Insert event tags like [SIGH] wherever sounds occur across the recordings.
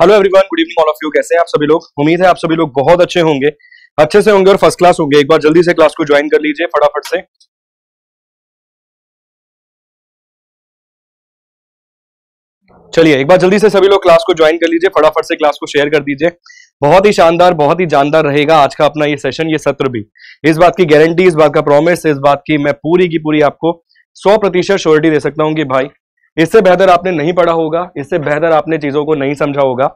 Hello everyone good evening all of you कैसे हैं आप सभी लोग उम्मीद है आप सभी लोग बहुत अच्छे होंगे अच्छे से होंगे और फर्स्ट क्लास होंगे एक बार जल्दी से क्लास को ज्वाइन कर लीजिए फटाफट से चलिए एक बार जल्दी से सभी लोग क्लास को ज्वाइन कर लीजिए फटाफट से क्लास को शेयर कर दीजिए बहुत ही शानदार बहुत ही जानदार रहेगा आज का अपना ये सेशन ये सत्र भी इस बात की गारंटी इस बात का प्रॉमिस इस बात की मैं पूरी की पूरी आपको सौ प्रतिशत श्योरिटी दे सकता हूँ कि भाई इससे बेहतर आपने नहीं पढ़ा होगा इससे बेहतर आपने चीज़ों को नहीं समझा होगा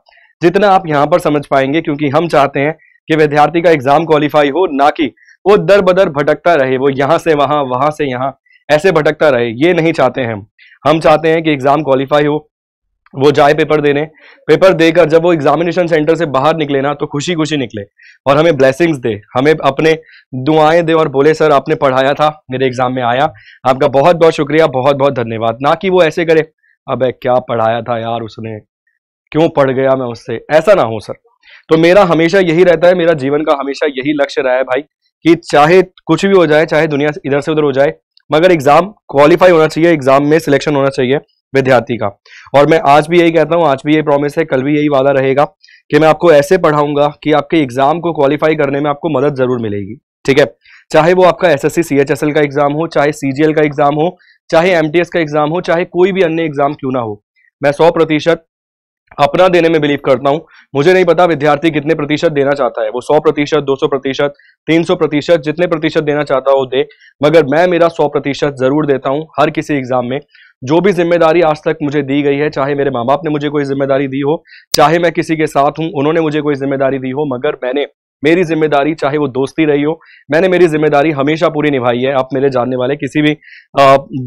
जितना आप यहाँ पर समझ पाएंगे क्योंकि हम चाहते हैं कि विद्यार्थी का एग्जाम क्वालिफाई हो ना कि वो दर बदर भटकता रहे वो यहां से वहां वहां से यहाँ ऐसे भटकता रहे ये नहीं चाहते हैं हम हम चाहते हैं कि एग्जाम क्वालिफाई हो वो जाए पेपर देने पेपर देकर जब वो एग्जामिनेशन सेंटर से बाहर निकले ना तो खुशी खुशी निकले और हमें ब्लेसिंग्स दे हमें अपने दुआएं दे और बोले सर आपने पढ़ाया था मेरे एग्जाम में आया आपका बहुत बहुत शुक्रिया बहुत बहुत धन्यवाद ना कि वो ऐसे करे अब क्या पढ़ाया था यार उसने क्यों पढ़ गया मैं उससे ऐसा ना हो सर तो मेरा हमेशा यही रहता है मेरा जीवन का हमेशा यही लक्ष्य रहा है भाई कि चाहे कुछ भी हो जाए चाहे दुनिया इधर से उधर हो जाए मगर एग्जाम क्वालिफाई होना चाहिए एग्जाम में सिलेक्शन होना चाहिए विद्यार्थी का और मैं आज भी यही कहता हूँ आज भी ये प्रॉमिस है कल भी यही वादा रहेगा कि मैं आपको ऐसे पढ़ाऊंगा कि आपके एग्जाम को क्वालिफाई करने में आपको मदद जरूर मिलेगी ठीक है चाहे वो आपका एस एस सी का एग्जाम हो चाहे सी का एग्जाम हो चाहे एम का एग्जाम हो चाहे कोई भी अन्य एग्जाम क्यों ना हो मैं सौ प्रतिशत अपना देने में बिलीव करता हूं मुझे नहीं पता विद्यार्थी कितने प्रतिशत देना चाहता है वो सौ प्रतिशत दो सौ प्रतिशत तीन सौ प्रतिशत जितने प्रतिशत देना चाहता हो दे मगर मैं मेरा सौ प्रतिशत जरूर देता हूं हर किसी एग्जाम में जो भी जिम्मेदारी आज तक मुझे दी गई है चाहे मेरे माँ बाप ने मुझे कोई जिम्मेदारी दी हो चाहे मैं किसी के साथ हूँ उन्होंने मुझे कोई जिम्मेदारी दी हो मगर मैंने मेरी जिम्मेदारी चाहे वो दोस्ती रही हो मैंने मेरी जिम्मेदारी हमेशा पूरी निभाई है आप मेरे जानने वाले किसी भी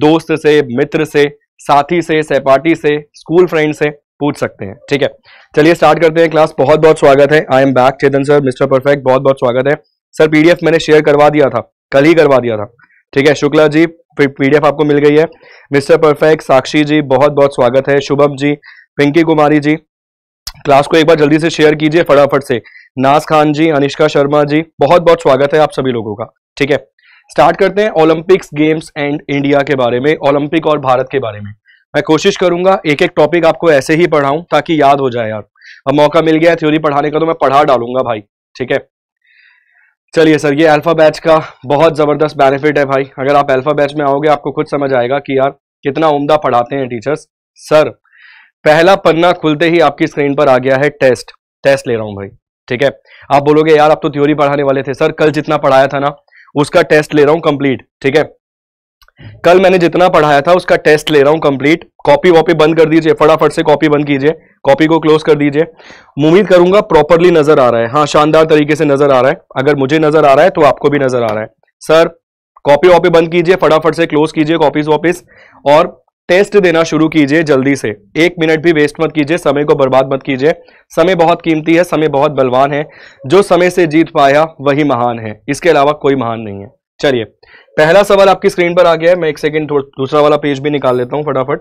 दोस्त से मित्र से साथी से सहपाठी से स्कूल फ्रेंड से पूछ सकते हैं ठीक है चलिए स्टार्ट करते हैं क्लास बहुत बहुत स्वागत है I am back Chetan sir mister perfect बहुत बहुत स्वागत है सर पीडीएफ मैंने शेयर करवा दिया था कल ही करवा दिया था ठीक है शुक्ला जी पीडीएफ आपको मिल गई है मिस्टर परफेक्ट साक्षी जी बहुत बहुत स्वागत है शुभम जी पिंकी कुमारी जी क्लास को एक बार जल्दी से शेयर कीजिए फटाफट से नाज खान जी अनिष्का शर्मा जी बहुत बहुत स्वागत है आप सभी लोगों का ठीक है स्टार्ट करते हैं ओलंपिक्स गेम्स एंड इंडिया के बारे में ओलंपिक और भारत के बारे में मैं कोशिश करूंगा एक एक टॉपिक आपको ऐसे ही पढ़ाऊं ताकि याद हो जाए यार अब मौका मिल गया थ्योरी पढ़ाने का तो मैं पढ़ा डालूंगा भाई ठीक है चलिए सर ये अल्फ़ा बैच का बहुत ज़बरदस्त बेनिफिट है भाई अगर आप अल्फ़ा बैच में आओगे आपको खुद समझ आएगा कि यार कितना उम्दा पढ़ाते हैं टीचर्स सर पहला पन्ना खुलते ही आपकी स्क्रीन पर आ गया है टेस्ट टेस्ट ले रहा हूँ भाई ठीक है आप बोलोगे यार आप तो थ्योरी पढ़ाने वाले थे सर कल जितना पढ़ाया था ना उसका टेस्ट ले रहा हूँ कंप्लीट ठीक है कल मैंने जितना पढ़ाया था उसका टेस्ट ले रहा हूं कंप्लीट कॉपी वॉपी बंद कर दीजिए फटाफट से कॉपी बंद कीजिए कॉपी को क्लोज कर दीजिए उम्मीद करूंगा प्रॉपरली नजर आ रहा है हाँ शानदार तरीके से नजर आ रहा है अगर मुझे नजर आ रहा है तो आपको भी नजर आ रहा है सर कॉपी वॉपी बंद कीजिए फटाफट से क्लोज कीजिए कॉपीज वॉपिस और टेस्ट देना शुरू कीजिए जल्दी से एक मिनट भी वेस्ट मत कीजिए समय को बर्बाद मत कीजिए समय बहुत कीमती है समय बहुत बलवान है जो समय से जीत पाया वही महान है इसके अलावा कोई महान नहीं है चलिए पहला सवाल आपकी स्क्रीन पर आ गया है मैं एक सेकेंड दूसरा वाला पेज भी निकाल लेता हूँ फटाफट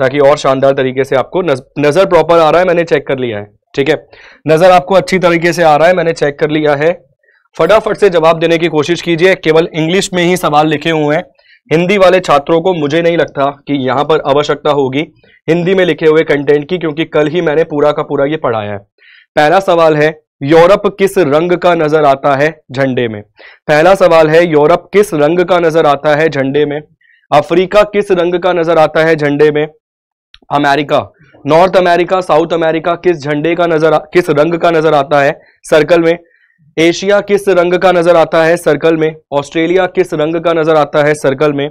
ताकि और शानदार तरीके से आपको नज़र प्रॉपर आ रहा है मैंने चेक कर लिया है ठीक है नज़र आपको अच्छी तरीके से आ रहा है मैंने चेक कर लिया है फटाफट से जवाब देने की कोशिश कीजिए केवल इंग्लिश में ही सवाल लिखे हुए हैं हिंदी वाले छात्रों को मुझे नहीं लगता कि यहां पर आवश्यकता होगी हिंदी में लिखे हुए कंटेंट की क्योंकि कल ही मैंने पूरा का पूरा ये पढ़ाया है पहला सवाल है यूरोप किस रंग का नजर आता है झंडे में पहला सवाल है यूरोप किस रंग का नजर आता है झंडे में अफ्रीका किस रंग का नजर आता है झंडे में America north America south America किस झंडे का नजर किस रंग का नजर आता है सर्कल में एशिया किस रंग का नजर आता है सर्कल में ऑस्ट्रेलिया किस रंग का नजर आता है सर्कल में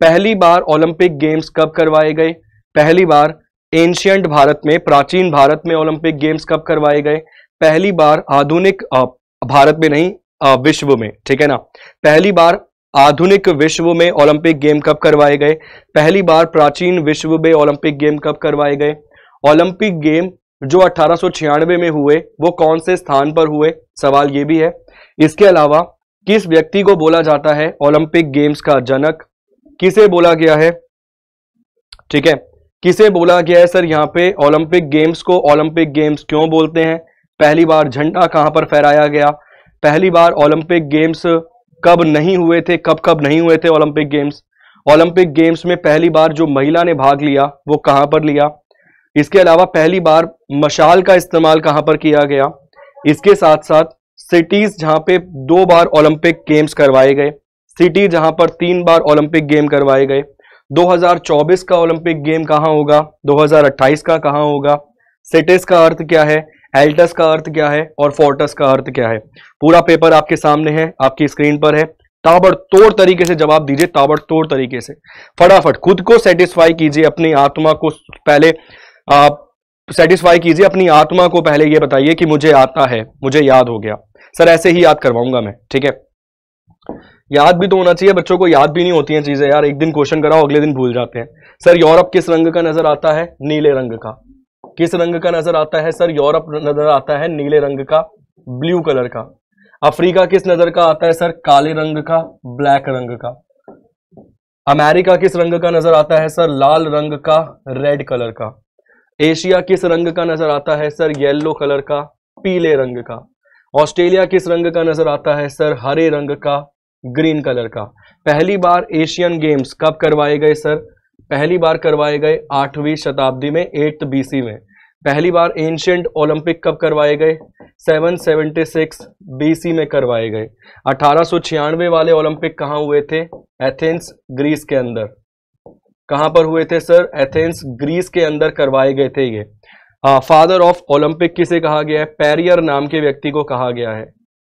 पहली बार ओलंपिक गेम्स कब करवाए गए पहली बार एंशियंट भारत में प्राचीन भारत में ओलंपिक गेम्स कब करवाए गए पहली बार आधुनिक भारत में नहीं विश्व में ठीक है ना पहली बार आधुनिक विश्व में ओलंपिक गेम कब करवाए गए पहली बार प्राचीन विश्व में ओलंपिक गेम कब करवाए गए ओलंपिक गेम जो अठारह में हुए वो कौन से स्थान पर हुए सवाल ये भी है इसके अलावा किस व्यक्ति को बोला जाता है ओलंपिक गेम्स का जनक किसे बोला गया है ठीक है किसे बोला गया है सर यहाँ पे ओलंपिक गेम्स को ओलंपिक गेम्स क्यों बोलते हैं पहली बार झंडा कहाँ पर फहराया गया पहली बार ओलंपिक गेम्स कब नहीं हुए थे कब कब नहीं हुए थे ओलंपिक गेम्स ओलंपिक गेम्स में पहली बार जो महिला ने भाग लिया वो कहाँ पर लिया इसके अलावा पहली बार मशाल का इस्तेमाल कहाँ पर किया गया इसके साथ साथ सिटीज जहां पे दो बार ओलंपिक गेम्स करवाए गए सिटी जहां पर तीन बार ओलंपिक गेम करवाए गए 2024 का ओलंपिक गेम कहाँ होगा 2028 का कहाँ होगा सिटीज का अर्थ क्या है एल्टस का अर्थ क्या है और फोर्टस का अर्थ क्या है पूरा पेपर आपके सामने है आपकी स्क्रीन पर है ताबड़तोड़ तरीके से जवाब दीजिए ताबड़तोड़ तरीके से फटाफट खुद को सेटिस्फाई कीजिए अपनी आत्मा को पहले आप सेटिस्फाई कीजिए अपनी आत्मा को पहले ये बताइए कि मुझे आता है मुझे याद हो गया सर ऐसे ही याद करवाऊंगा मैं ठीक है याद भी तो होना चाहिए बच्चों को याद भी नहीं होती हैं चीजें यार एक दिन क्वेश्चन कराओ अगले दिन भूल जाते हैं सर यूरोप किस रंग का नजर आता है नीले रंग का किस रंग का नजर आता है सर यूरोप नजर आता है नीले रंग का ब्लू कलर का अफ्रीका किस नजर का आता है सर काले रंग का ब्लैक रंग का अमेरिका किस रंग का नजर आता है सर लाल रंग का रेड कलर का एशिया किस रंग का नजर आता है सर येलो कलर का पीले रंग का ऑस्ट्रेलिया किस रंग का नजर आता है सर हरे रंग का ग्रीन कलर का पहली बार एशियन गेम्स कब करवाए गए सर पहली बार करवाए गए आठवीं शताब्दी में एट्थ बीसी में पहली बार एंशियंट ओलंपिक कब करवाए गए 776 बीसी में करवाए गए अठारह वाले ओलंपिक कहाँ हुए थे एथेंस ग्रीस के अंदर कहाँ पर हुए थे सर एथेंस ग्रीस के अंदर करवाए गए थे ये हाँ, फादर ऑफ ओलंपिक किसे कहा गया है पैरियर नाम के व्यक्ति को कहा गया है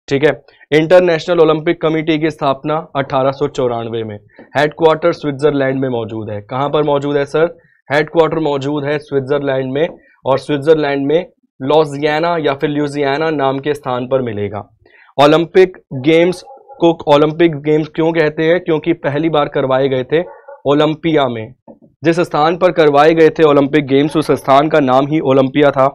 ठीक है इंटरनेशनल ओलंपिक कमेटी की स्थापना अठारह में हेडक्वार्टर स्विट्जरलैंड में मौजूद है कहाँ पर मौजूद है सर हेडक्वार्टर मौजूद है स्विट्जरलैंड में और स्विट्ज़रलैंड में लॉजियाना या फिर ल्यूजियाना नाम के स्थान पर मिलेगा ओलंपिक गेम्स को ओलंपिक गेम्स क्यों कहते हैं क्योंकि पहली बार करवाए गए थे ओलंपिया में जिस स्थान पर करवाए गए थे ओलंपिक गेम्स उस स्थान का नाम ही ओलंपिया था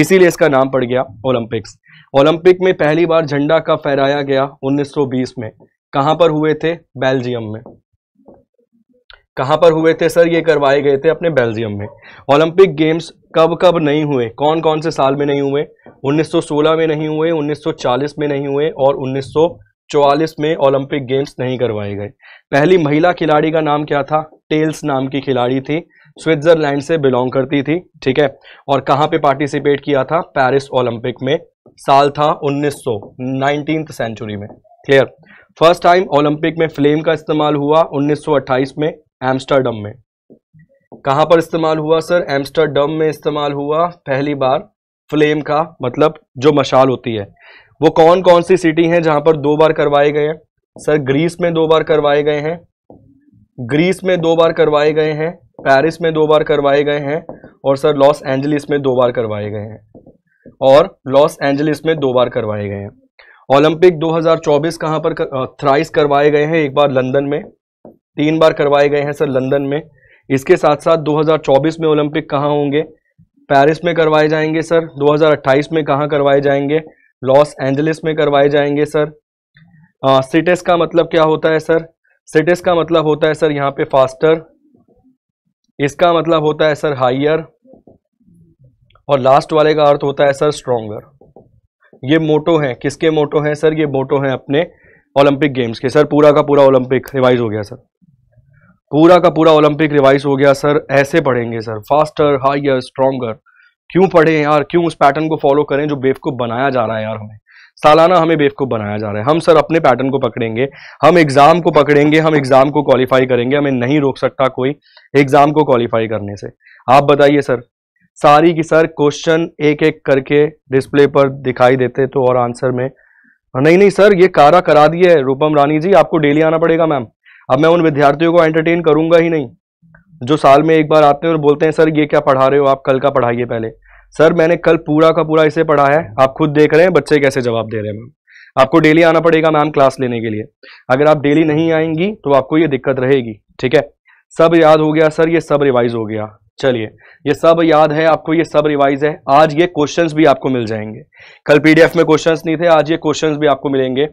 इसीलिए इसका नाम पड़ गया ओलंपिक्स ओलंपिक में पहली बार झंडा कब फहराया गया 1920 में कहाँ पर हुए थे बेल्जियम में कहाँ पर हुए थे सर ये करवाए गए थे अपने बेल्जियम में ओलंपिक गेम्स कब कब नहीं हुए कौन कौन से साल में नहीं हुए 1916 में नहीं हुए 1940 में नहीं हुए और 1944 में ओलंपिक गेम्स नहीं करवाए गए पहली महिला खिलाड़ी का नाम क्या था टेल्स नाम की खिलाड़ी थी स्विट्जरलैंड से बिलोंग करती थी ठीक है और कहाँ पे पार्टिसिपेट किया था पेरिस ओलंपिक में साल था उन्नीस सौ सेंचुरी में क्लियर फर्स्ट टाइम ओलंपिक में फ्लेम का इस्तेमाल हुआ 1928 में एम्स्टरडम में कहाँ पर इस्तेमाल हुआ सर एम्स्टरडम में इस्तेमाल हुआ पहली बार फ्लेम का मतलब जो मशाल होती है वो कौन कौन सी सिटी है जहां पर दो बार करवाए गए हैं सर ग्रीस में दो बार करवाए गए हैं ग्रीस में दो बार करवाए गए हैं पेरिस में दो बार करवाए गए हैं और सर लॉस एंजलिस में दो बार करवाए गए हैं और लॉस एंजलिस में दो बार करवाए गए हैं ओलंपिक 2024 कहाँ पर कर, थ्राइस करवाए गए हैं एक बार लंदन में तीन बार करवाए गए हैं सर लंदन में इसके साथ साथ 2024 में ओलंपिक कहाँ होंगे पेरिस में करवाए जाएंगे सर 2028 में कहाँ करवाए जाएंगे लॉस एंजलिस में करवाए जाएंगे सर सिटेस का मतलब क्या होता है सर सिटेस का मतलब होता है सर यहाँ पे फास्टर इसका मतलब होता है सर हाइयर और लास्ट वाले का अर्थ होता है सर स्ट्रोंगर ये मोटो हैं किसके मोटो हैं सर ये मोटो हैं अपने ओलंपिक गेम्स के सर पूरा का पूरा ओलंपिक रिवाइज हो गया सर पूरा का पूरा ओलंपिक रिवाइज हो गया सर ऐसे पढ़ेंगे सर फास्टर हाइयर स्ट्रॉगर क्यों पढ़ें यार क्यों उस पैटर्न को फॉलो करें जो बेवकूफ़ बनाया जा रहा है यार हमें सालाना हमें बेवकूफ़ बनाया जा रहा है हम सर अपने पैटर्न को पकड़ेंगे हम एग्ज़ाम को पकड़ेंगे हम एग्ज़ाम को क्वालिफाई करेंगे हमें नहीं रोक सकता कोई एग्ज़ाम को क्वालिफाई करने से आप बताइए सर सारी की सर क्वेश्चन एक एक करके डिस्प्ले पर दिखाई देते तो और आंसर में नहीं नहीं सर ये कारा करा दिए रूपम रानी जी आपको डेली आना पड़ेगा मैम अब मैं उन विद्यार्थियों को एंटरटेन करूंगा ही नहीं जो साल में एक बार आते हैं और बोलते हैं सर ये क्या पढ़ा रहे हो आप कल का पढ़ाइए पहले सर मैंने कल पूरा का पूरा इसे पढ़ा है आप खुद देख रहे हैं बच्चे कैसे जवाब दे रहे हैं मैम आपको डेली आना पड़ेगा मैम क्लास लेने के लिए अगर आप डेली नहीं आएंगी तो आपको ये दिक्कत रहेगी ठीक है सब याद हो गया सर ये सब रिवाइज हो गया चलिए ये सब याद है आपको ये सब रिवाइज है आज ये क्वेश्चंस भी आपको मिल जाएंगे कल पीडीएफ में क्वेश्चंस नहीं थे आज ये क्वेश्चंस भी आपको मिलेंगे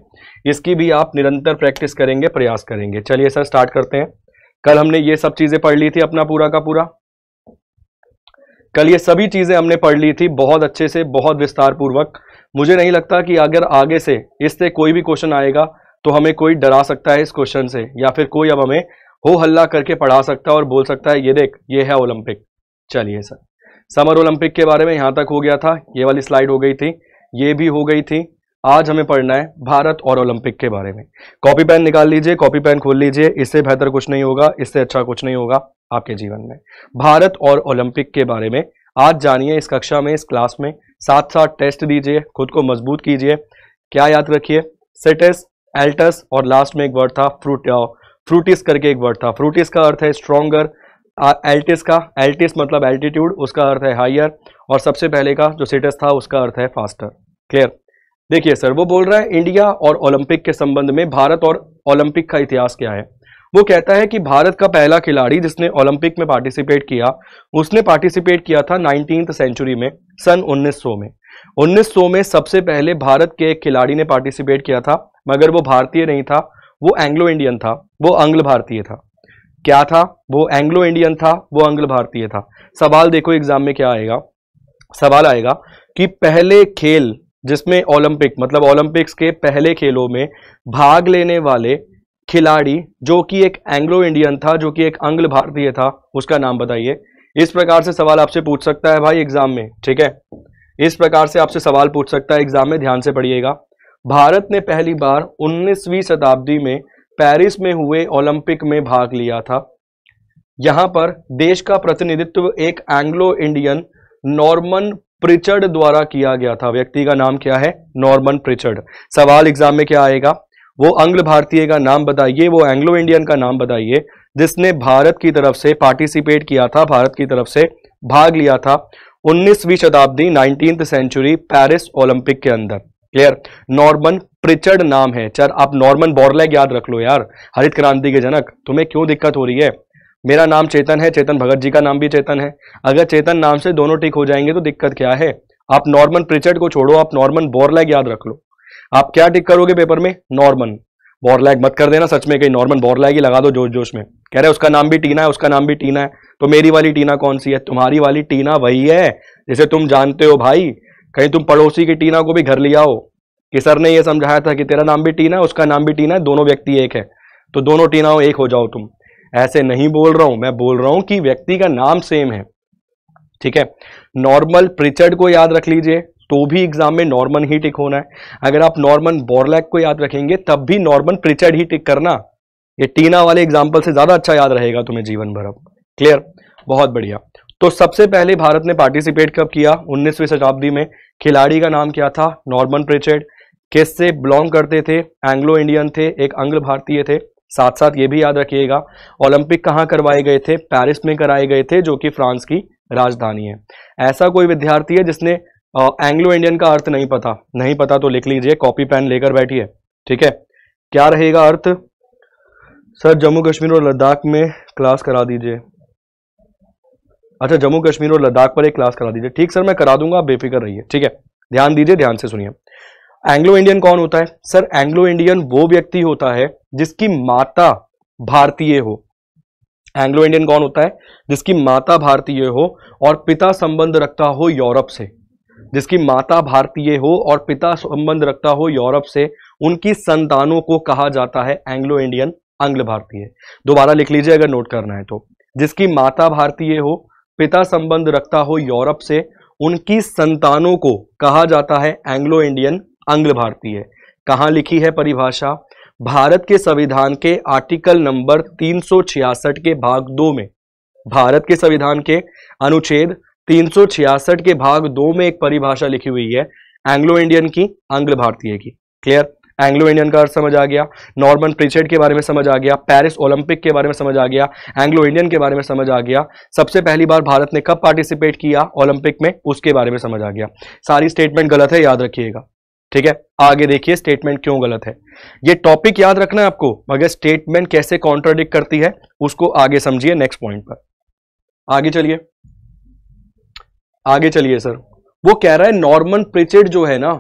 इसकी भी आप निरंतर प्रैक्टिस करेंगे प्रयास करेंगे चलिए सर स्टार्ट करते हैं कल हमने ये सब चीज़ें पढ़ ली थी अपना पूरा का पूरा कल ये सभी चीज़ें हमने पढ़ ली थी बहुत अच्छे से बहुत विस्तार पूर्वक मुझे नहीं लगता कि अगर आगे से इससे कोई भी क्वेश्चन आएगा तो हमें कोई डरा सकता है इस क्वेश्चन से या फिर कोई अब हमें हो हल्ला करके पढ़ा सकता है और बोल सकता है ये देख ये है ओलंपिक चलिए सर समर ओलंपिक के बारे में यहां तक हो गया था ये वाली स्लाइड हो गई थी ये भी हो गई थी आज हमें पढ़ना है भारत और ओलंपिक के बारे में कॉपी पेन निकाल लीजिए कॉपी पेन खोल लीजिए इससे बेहतर कुछ नहीं होगा इससे अच्छा कुछ नहीं होगा आपके जीवन में भारत और ओलंपिक के बारे में आज जानिए इस कक्षा में इस क्लास में साथ साथ टेस्ट दीजिए खुद को मजबूत कीजिए क्या याद रखिए सेटेस एल्टस और लास्ट में एक वर्ड था फ्रूट फ्रूटिस करके एक वर्ड था फ्रूटिस का अर्थ है स्ट्रोंगर एल्टिस का एल्टिस मतलब एल्टीट्यूड उसका अर्थ है हाइयर और सबसे पहले का जो सेटस था उसका अर्थ है फास्टर क्लियर देखिए सर वो बोल रहा है इंडिया और ओलंपिक के संबंध में भारत और ओलंपिक का इतिहास क्या है वो कहता है कि भारत का पहला खिलाड़ी जिसने ओलंपिक में पार्टिसिपेट किया उसने पार्टिसिपेट किया था नाइनटीन सेंचुरी में सन 1900 में 1900 में सबसे पहले भारत के एक खिलाड़ी ने पार्टिसिपेट किया था मगर वो भारतीय नहीं था वो एंग्लो इंडियन था वो अंग्ल भारतीय था क्या था वो एंग्लो इंडियन था वो अंग्ल भारतीय था सवाल देखो एग्जाम में क्या आएगा सवाल आएगा कि पहले खेल जिसमें ओलंपिक मतलब ओलंपिक्स के पहले खेलों में भाग लेने वाले खिलाड़ी जो कि एक एंग्लो इंडियन था जो कि एक अंग्ल भारतीय था उसका नाम बताइए इस प्रकार से सवाल आपसे पूछ सकता है भाई एग्जाम में ठीक है इस प्रकार से आपसे सवाल पूछ सकता है एग्जाम में ध्यान से पढ़िएगा भारत ने पहली बार 19वीं शताब्दी में पेरिस में हुए ओलंपिक में भाग लिया था यहाँ पर देश का प्रतिनिधित्व एक एंग्लो इंडियन नॉर्मन प्रिचर्ड द्वारा किया गया था व्यक्ति का नाम क्या है नॉर्मन प्रिचर्ड सवाल एग्जाम में क्या आएगा वो अंग्ल भारतीय का नाम बताइए वो एंग्लो इंडियन का नाम बताइए जिसने भारत की तरफ से पार्टिसिपेट किया था भारत की तरफ से भाग लिया था 19वीं शताब्दी नाइनटीन सेंचुरी पेरिस ओलंपिक के अंदर क्लियर नॉर्मन प्रिचर्ड नाम है चार आप नॉर्मन बोरलैग याद रख लो यार हरित क्रांति के जनक तुम्हें क्यों दिक्कत हो रही है मेरा नाम चेतन है चेतन भगत जी का नाम भी चेतन है अगर चेतन नाम से दोनों ठीक हो जाएंगे तो दिक्कत क्या है आप नॉर्मन प्रिचर्ड को छोड़ो आप नॉर्मन बोरलैग याद रख लो आप क्या टिक करोगे पेपर में नॉर्मन बोरलैग मत कर देना सच में कहीं नॉर्मन बोरलैग ही लगा दो जोश जोश में कह रहे उसका नाम भी टीना है उसका नाम भी टीना है तो मेरी वाली टीना कौन सी है तुम्हारी वाली टीना वही है जिसे तुम जानते हो भाई कहीं तुम पड़ोसी की टीना को भी घर ले आओ कि सर ने यह समझाया था कि तेरा नाम भी टीना है उसका नाम भी टीना है दोनों व्यक्ति एक है तो दोनों टीनाओं एक हो जाओ तुम ऐसे नहीं बोल रहा हूं मैं बोल रहा हूं कि व्यक्ति का नाम सेम है ठीक है नॉर्मल प्रिचर्ड को याद रख लीजिए तो भी एग्जाम में नॉर्मन ही टिक होना है अगर आप नॉर्मन बोरलैक को याद रखेंगे तब भी नॉर्मन प्रिचर्ड ही टिक करना ये टीना वाले एग्जाम्पल से ज्यादा अच्छा याद रहेगा तुम्हें जीवन भर अब क्लियर बहुत बढ़िया तो सबसे पहले भारत ने पार्टिसिपेट कब किया 19वीं शताब्दी में खिलाड़ी का नाम क्या था नॉर्मन प्रिचेड किस से बिलोंग करते थे एंग्लो इंडियन थे एक अंग्ल भारतीय थे साथ साथ ये भी याद रखिएगा ओलंपिक कहाँ करवाए गए थे पेरिस में कराए गए थे जो कि फ्रांस की राजधानी है ऐसा कोई विद्यार्थी है जिसने एंग्लो इंडियन का अर्थ नहीं पता नहीं पता तो लिख लीजिए कॉपी पेन लेकर बैठिए ठीक है क्या रहेगा अर्थ सर जम्मू कश्मीर और लद्दाख में क्लास करा दीजिए अच्छा जम्मू कश्मीर और लद्दाख पर एक क्लास करा दीजिए ठीक सर मैं करा दूंगा आप बेफिक्र रहिए ठीक है ध्यान दीजिए ध्यान से सुनिए एंग्लो इंडियन कौन होता है सर एंग्लो इंडियन वो व्यक्ति होता है जिसकी माता भारतीय हो एंग्लो इंडियन कौन होता है जिसकी माता भारतीय हो और पिता संबंध रखता हो यूरोप से जिसकी माता भारतीय हो और पिता संबंध रखता हो यूरोप से उनकी संतानों को कहा जाता है एंग्लो इंडियन आंग्ल भारतीय दोबारा लिख लीजिए अगर नोट करना है तो जिसकी माता भारतीय हो पिता संबंध रखता हो यूरोप से उनकी संतानों को कहा जाता है एंग्लो इंडियन अंग्ल भारतीय कहाँ लिखी है परिभाषा भारत के संविधान के आर्टिकल नंबर 366 के भाग दो में भारत के संविधान के अनुच्छेद 366 के भाग दो में एक परिभाषा लिखी हुई है एंग्लो इंडियन की अंग्ल भारतीय की क्लियर एंग्लो इंडियन का अर्थ समझ आ गया नॉर्मन प्रीचेड के बारे में समझ आ गया पेरिस ओलंपिक के बारे में समझ आ गया एंग्लो इंडियन के बारे में समझ आ गया सबसे पहली बार भारत ने कब पार्टिसिपेट किया ओलंपिक में उसके बारे में समझ आ गया सारी स्टेटमेंट गलत है याद रखिएगा ठीक है आगे देखिए स्टेटमेंट क्यों गलत है ये टॉपिक याद रखना है आपको मगर स्टेटमेंट कैसे कॉन्ट्राडिक्ट करती है उसको आगे समझिए नेक्स्ट पॉइंट पर आगे चलिए आगे चलिए सर वो कह रहा है नॉर्मन प्रिचेड जो है ना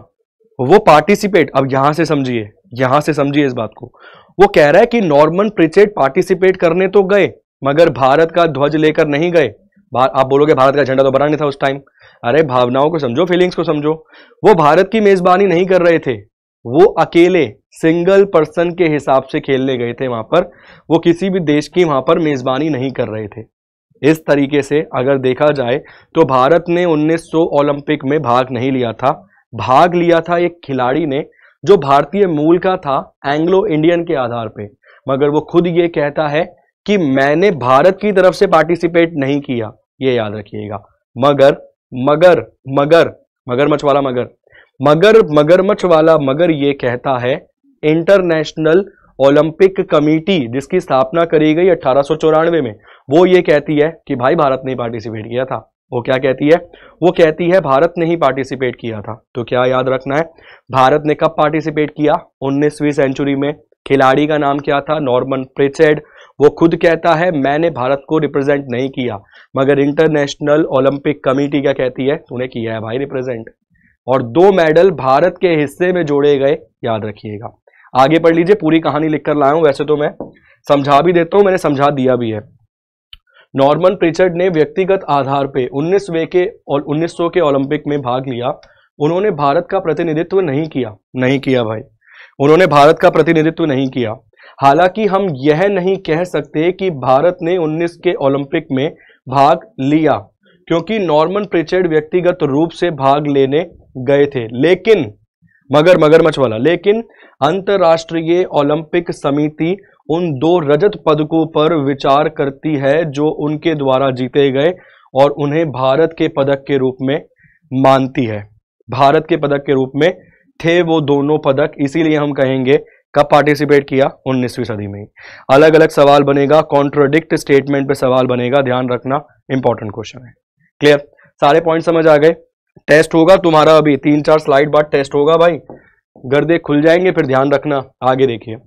वो पार्टिसिपेट अब यहां से समझिए यहां से समझिए इस बात को वो कह रहा है कि नॉर्मन प्रिचेट पार्टिसिपेट करने तो गए मगर भारत का ध्वज लेकर नहीं गए आप बोलोगे भारत का झंडा तो बना नहीं था उस टाइम अरे भावनाओं को समझो फीलिंग्स को समझो वो भारत की मेजबानी नहीं कर रहे थे वो अकेले सिंगल पर्सन के हिसाब से खेलने गए थे वहां पर वो किसी भी देश की वहां पर मेजबानी नहीं कर रहे थे इस तरीके से अगर देखा जाए तो भारत ने 1900 ओलंपिक में भाग नहीं लिया था भाग लिया था एक खिलाड़ी ने जो भारतीय मूल का था एंग्लो इंडियन के आधार पे मगर वो खुद ये कहता है कि मैंने भारत की तरफ से पार्टिसिपेट नहीं किया ये याद रखिएगा मगर मगर मगर मगरमच्छ वाला मगर मगर मगरमच्छ वाला मगर ये कहता है इंटरनेशनल ओलंपिक कमेटी जिसकी स्थापना करी गई अठारह में वो ये कहती है कि भाई भारत ने पार्टिसिपेट किया था वो क्या कहती है वो कहती है भारत ने ही पार्टिसिपेट किया था तो क्या याद रखना है भारत ने कब पार्टिसिपेट किया 19वीं सेंचुरी में खिलाड़ी का नाम क्या था नॉर्मन प्रिचेड वो खुद कहता है मैंने भारत को रिप्रेजेंट नहीं किया मगर इंटरनेशनल ओलंपिक कमेटी क्या कहती है तूने किया है भाई रिप्रेजेंट और दो मेडल भारत के हिस्से में जोड़े गए याद रखिएगा आगे पढ़ लीजिए पूरी कहानी लिख कर लाया हूँ वैसे तो मैं समझा भी देता हूँ मैंने समझा दिया भी है नॉर्मन प्रिचर्ड ने व्यक्तिगत आधार पे वे के और 1900 के ओलंपिक में भाग लिया उन्होंने भारत का प्रतिनिधित्व नहीं किया नहीं किया भाई उन्होंने भारत का प्रतिनिधित्व नहीं किया हालांकि हम यह नहीं कह सकते कि भारत ने 19 के ओलंपिक में भाग लिया क्योंकि नॉर्मन प्रिचर्ड व्यक्तिगत रूप से भाग लेने गए थे लेकिन मगर मच वाला लेकिन अंतर्राष्ट्रीय ओलंपिक समिति उन दो रजत पदकों पर विचार करती है जो उनके द्वारा जीते गए और उन्हें भारत के पदक के रूप में मानती है भारत के पदक के रूप में थे वो दोनों पदक इसीलिए हम कहेंगे कब पार्टिसिपेट किया 19वीं सदी में अलग अलग सवाल बनेगा कॉन्ट्रोडिक्ट स्टेटमेंट पे सवाल बनेगा ध्यान रखना इंपॉर्टेंट क्वेश्चन है क्लियर सारे पॉइंट समझ आ गए टेस्ट होगा तुम्हारा अभी तीन चार स्लाइड बाद टेस्ट होगा भाई गर्दे खुल जाएंगे फिर ध्यान रखना आगे देखिए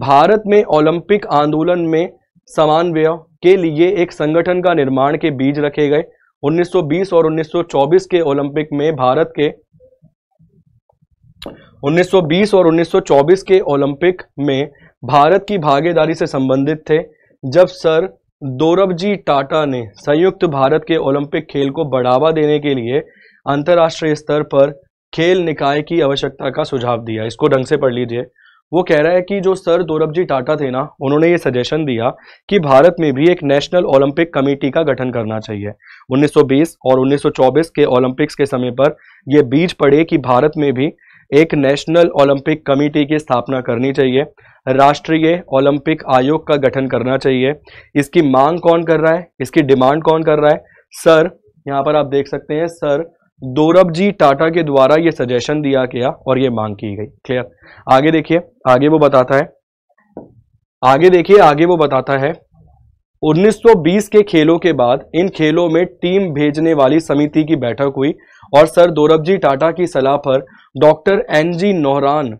भारत में ओलंपिक आंदोलन में समन्वय के लिए एक संगठन का निर्माण के बीज रखे गए 1920 और 1924 के ओलंपिक में भारत के 1920 और 1924 के ओलंपिक में भारत की भागीदारी से संबंधित थे जब सर दौरवजी टाटा ने संयुक्त भारत के ओलंपिक खेल को बढ़ावा देने के लिए अंतर्राष्ट्रीय स्तर पर खेल निकाय की आवश्यकता का सुझाव दिया इसको ढंग से पढ़ लीजिए वो कह रहा है कि जो सर दौरभ जी टाटा थे ना उन्होंने ये सजेशन दिया कि भारत में भी एक नेशनल ओलंपिक कमेटी का गठन करना चाहिए 1920 और 1924 के ओलंपिक्स के समय पर ये बीज पड़े कि भारत में भी एक नेशनल ओलंपिक कमेटी की स्थापना करनी चाहिए राष्ट्रीय ओलंपिक आयोग का गठन करना चाहिए इसकी मांग कौन कर रहा है इसकी डिमांड कौन कर रहा है सर यहाँ पर आप देख सकते हैं सर दौरभ जी टाटा के द्वारा ये सजेशन दिया गया और ये मांग की गई क्लियर आगे देखिए आगे वो बताता है आगे देखिए आगे वो बताता है 1920 के खेलों के बाद इन खेलों में टीम भेजने वाली समिति की बैठक हुई और सर जी टाटा की सलाह पर doctor N G Noehren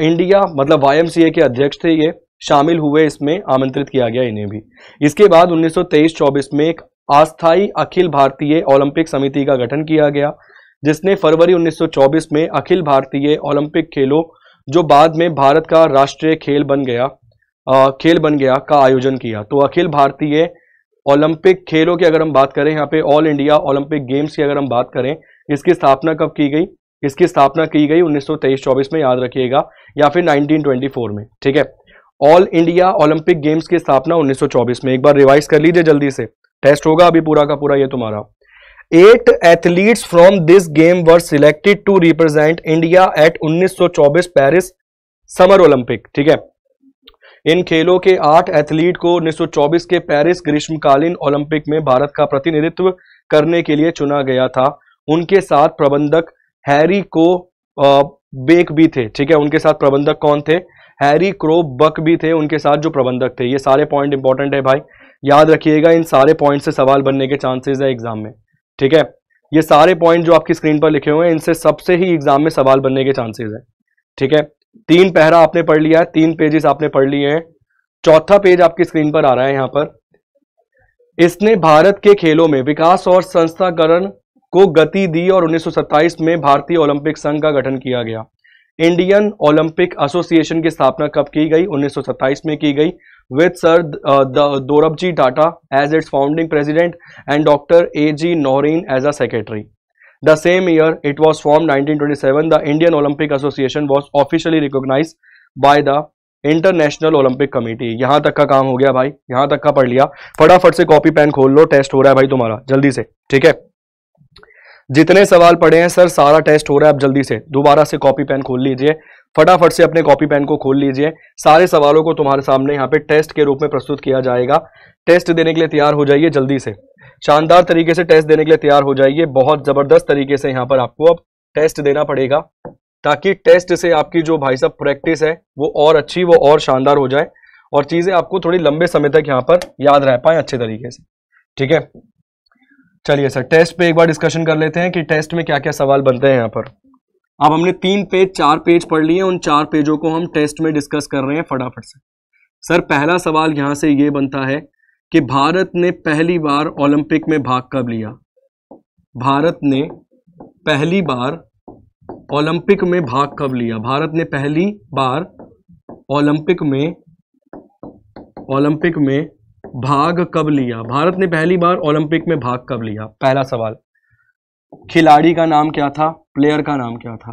India मतलब वाईएमसीए के अध्यक्ष थे ये शामिल हुए इसमें आमंत्रित किया गया इन्हें भी इसके बाद 1923-24 में एक अस्थायी अखिल भारतीय ओलंपिक समिति का गठन किया गया जिसने फरवरी 1924 में अखिल भारतीय ओलंपिक खेलों जो बाद में भारत का राष्ट्रीय खेल बन गया आ, खेल बन गया का आयोजन किया तो अखिल भारतीय ओलंपिक खेलों की अगर हम बात करें यहाँ पे ऑल इंडिया ओलंपिक गेम्स की अगर हम बात करें इसकी स्थापना कब की गई इसकी स्थापना की गई 1923-24 में याद रखिएगा या फिर 1924 में ठीक है ऑल इंडिया ओलंपिक गेम्स की स्थापना 1924 में एक बार रिवाइज कर लीजिए जल्दी से टेस्ट होगा अभी पूरा का पूरा ये तुम्हारा eight athletes from this game were selected to represent India at 1924 Paris summer Olympic ठीक है इन खेलों के आठ एथलीट को 1924 के पेरिस ग्रीष्मकालीन ओलंपिक में भारत का प्रतिनिधित्व करने के लिए चुना गया था उनके साथ प्रबंधक हैरी को बेक भी थे ठीक है उनके साथ प्रबंधक कौन थे हैरी क्रो बक भी थे उनके साथ जो प्रबंधक थे ये सारे पॉइंट इंपॉर्टेंट है भाई याद रखिएगा इन सारे पॉइंट से सवाल बनने के चांसेस है एग्जाम में ठीक है ये सारे पॉइंट जो आपकी स्क्रीन पर लिखे हुए हैं इनसे सबसे ही एग्जाम में सवाल बनने के चांसेस हैं ठीक है तीन पहरा आपने पढ़ लिया है तीन पेजेस आपने पढ़ लिए हैं चौथा पेज आपकी स्क्रीन पर आ रहा है यहां पर इसने भारत के खेलों में विकास और संस्थाकरण को गति दी और 1927 में भारतीय ओलंपिक संघ का गठन किया गया इंडियन ओलंपिक एसोसिएशन की स्थापना कब की गई 1927 में की गई with Sir uh, the Dorabji Tata as its founding president and Dr. A. G. Noreen as a secretary. The same year it was formed 1927, the Indian Olympic Association was officially recognized by the international Olympic committee यहाँ तक का काम हो गया भाई यहाँ तक का पढ़ लिया फटाफट से कॉपी पेन खोल लो टेस्ट हो रहा है भाई तुम्हारा जल्दी से ठीक है जितने सवाल पड़े हैं सर सारा टेस्ट हो रहा है आप जल्दी से दोबारा से कॉपी पेन खोल लीजिए फटाफट से अपने कॉपी पेन को खोल लीजिए सारे सवालों को तुम्हारे सामने यहाँ पे टेस्ट के रूप में प्रस्तुत किया जाएगा टेस्ट देने के लिए तैयार हो जाइए जल्दी से शानदार तरीके से टेस्ट देने के लिए तैयार हो जाइए बहुत ज़बरदस्त तरीके से यहाँ पर आपको अब टेस्ट देना पड़ेगा ताकि टेस्ट से आपकी जो भाई साहब प्रैक्टिस है वो और अच्छी वो और शानदार हो जाए और चीज़ें आपको थोड़ी लंबे समय तक यहाँ पर याद रह पाए अच्छे तरीके से ठीक है चलिए सर टेस्ट पे एक बार डिस्कशन कर लेते हैं कि टेस्ट में क्या क्या सवाल बनते हैं यहाँ पर अब हमने तीन पेज चार पेज पढ़ लिए उन चार पेजों को हम टेस्ट में डिस्कस कर रहे हैं फटाफट से सर पहला सवाल यहां से ये बनता है कि भारत ने पहली बार ओलंपिक में भाग कब लिया भारत ने पहली बार ओलंपिक में भाग कब लिया भारत ने पहली बार ओलंपिक में ओलंपिक में भाग कब लिया भारत ने पहली बार ओलंपिक में भाग कब लिया पहला सवाल खिलाड़ी का नाम क्या था प्लेयर का नाम क्या था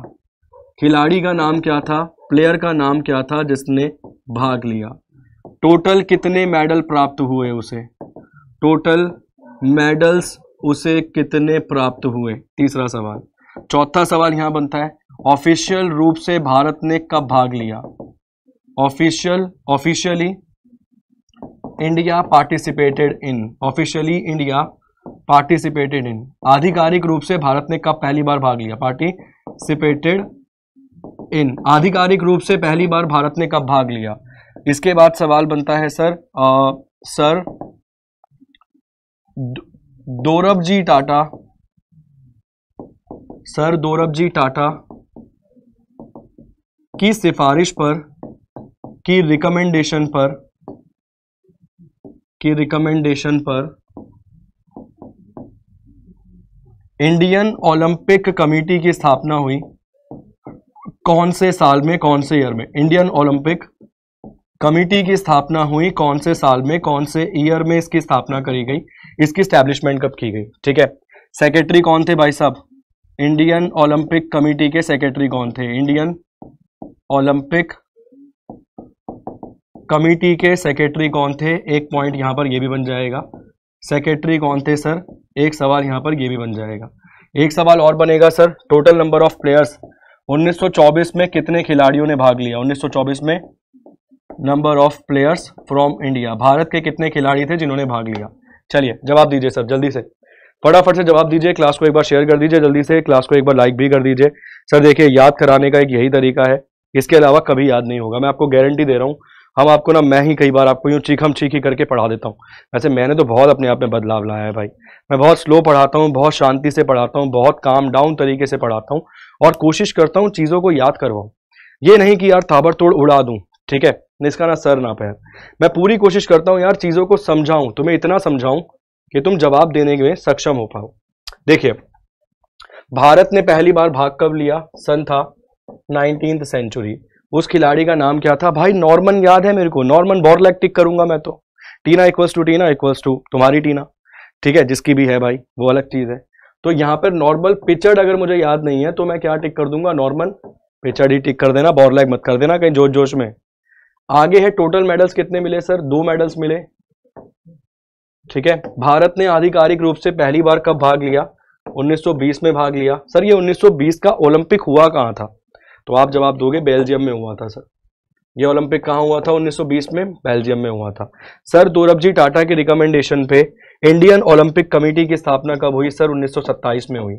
खिलाड़ी का नाम क्या था प्लेयर का नाम क्या था जिसने भाग लिया टोटल कितने मेडल प्राप्त हुए उसे टोटल मेडल्स उसे कितने प्राप्त हुए तीसरा सवाल चौथा सवाल यहां बनता है ऑफिशियल रूप से भारत ने कब भाग लिया official officially India participated in officially India participated in आधिकारिक रूप से भारत ने कब पहली बार भाग लिया पार्टिसिपेटेड इन आधिकारिक रूप से पहली बार भारत ने कब भाग लिया इसके बाद सवाल बनता है सर आ, सर दौरभ जी टाटा सर दौरभ जी टाटा की सिफारिश पर की रिकमेंडेशन पर की रिकमेंडेशन पर इंडियन ओलंपिक कमेटी की स्थापना हुई कौन से साल में कौन से ईयर में इंडियन ओलंपिक कमेटी की स्थापना हुई कौन से साल में कौन से ईयर में इसकी स्थापना करी गई इसकी स्टैब्लिशमेंट कब की गई ठीक है सेक्रेटरी कौन थे भाई साहब इंडियन ओलंपिक कमेटी के सेक्रेटरी कौन थे इंडियन ओलंपिक कमेटी के सेक्रेटरी कौन थे एक पॉइंट यहां पर यह भी बन जाएगा सेक्रेटरी कौन थे सर एक सवाल यहाँ पर ये भी बन जाएगा एक सवाल और बनेगा sir total number of players 1924 में कितने खिलाड़ियों ने भाग लिया 1924 में number of players from India भारत के कितने खिलाड़ी थे जिन्होंने भाग लिया चलिए जवाब दीजिए सर जल्दी से फटाफट से जवाब दीजिए क्लास को एक बार शेयर कर दीजिए जल्दी से क्लास को एक बार लाइक भी कर दीजिए सर देखिए याद कराने का एक यही तरीका है इसके अलावा कभी याद नहीं होगा मैं आपको गारंटी दे रहा हूँ हम आपको ना मैं ही कई बार आपको यूँ चीखम चीखी करके पढ़ा देता हूँ वैसे मैंने तो बहुत अपने आप में बदलाव लाया है भाई मैं बहुत स्लो पढ़ाता हूँ बहुत शांति से पढ़ाता हूँ बहुत काम डाउन तरीके से पढ़ाता हूँ और कोशिश करता हूँ चीज़ों को याद करवाऊँ ये नहीं कि यार तोड़ उड़ा दूँ ठीक है इसका ना सर ना पैर मैं पूरी कोशिश करता हूँ यार चीज़ों को समझाऊँ तुम्हें इतना समझाऊँ कि तुम जवाब देने में सक्षम हो पाओ देखिए भारत ने पहली बार भाग कब लिया सन था नाइनटीन सेंचुरी उस खिलाड़ी का नाम क्या था भाई नॉर्मन याद है मेरे को नॉर्मन बॉरलैक टिक करूंगा मैं तो Tina equals to Tina equals to तुम्हारी टीना ठीक है जिसकी भी है भाई वो अलग चीज है तो यहां पर नॉर्मल पिचर्ड अगर मुझे याद नहीं है तो मैं क्या टिक कर दूंगा नॉर्मल पिचर्ड ही टिक कर देना बॉरलैक मत कर देना कहीं जोश जोश में आगे है टोटल मेडल्स कितने मिले सर दो मेडल्स मिले ठीक है भारत ने आधिकारिक रूप से पहली बार कब भाग लिया 1920 में भाग लिया सर ये 1920 का ओलंपिक हुआ कहाँ था तो आप जवाब दोगे बेल्जियम में हुआ था सर ये ओलंपिक कहाँ हुआ था 1920 में बेल्जियम में हुआ था सर दौरभ जी टाटा के रिकमेंडेशन पे इंडियन ओलंपिक कमेटी की स्थापना कब हुई सर 1927 में हुई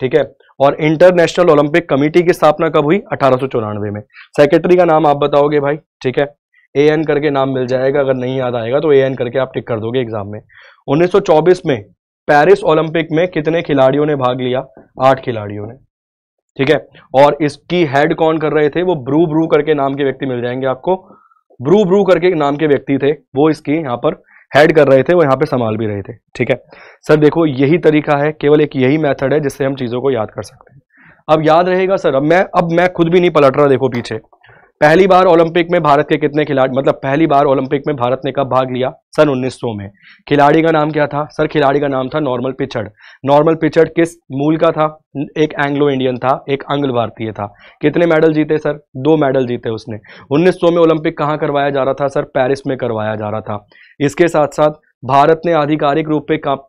ठीक है और इंटरनेशनल ओलंपिक कमेटी की स्थापना कब हुई अठारह में सेक्रेटरी का नाम आप बताओगे भाई ठीक है ए एन करके नाम मिल जाएगा अगर नहीं याद आएगा तो ए एन करके आप टिक कर दोगे एग्जाम में 1924 में पेरिस ओलंपिक में कितने खिलाड़ियों ने भाग लिया आठ खिलाड़ियों ने ठीक है और इसकी हेड कौन कर रहे थे वो ब्रू ब्रू करके नाम के व्यक्ति मिल जाएंगे आपको ब्रू ब्रू करके नाम के व्यक्ति थे वो इसकी यहाँ पर हेड कर रहे थे वो यहाँ पे संभाल भी रहे थे ठीक है सर देखो यही तरीका है केवल एक यही मेथड है जिससे हम चीज़ों को याद कर सकते हैं अब याद रहेगा सर अब मैं अब मैं खुद भी नहीं पलट रहा देखो पीछे पहली बार ओलंपिक में भारत के कितने खिलाड़ी मतलब पहली बार ओलंपिक में भारत ने कब भाग लिया सन 1900 में खिलाड़ी का नाम क्या था सर खिलाड़ी का नाम था नॉर्मल पिचड़ नॉर्मल पिचड़ किस मूल का था एक एंग्लो इंडियन था एक अंग्ल भारतीय था कितने मेडल जीते सर दो मेडल जीते उसने 1900 में ओलंपिक कहाँ करवाया जा रहा था सर पेरिस में करवाया जा रहा था इसके साथ साथ भारत ने आधिकारिक रूप पे कब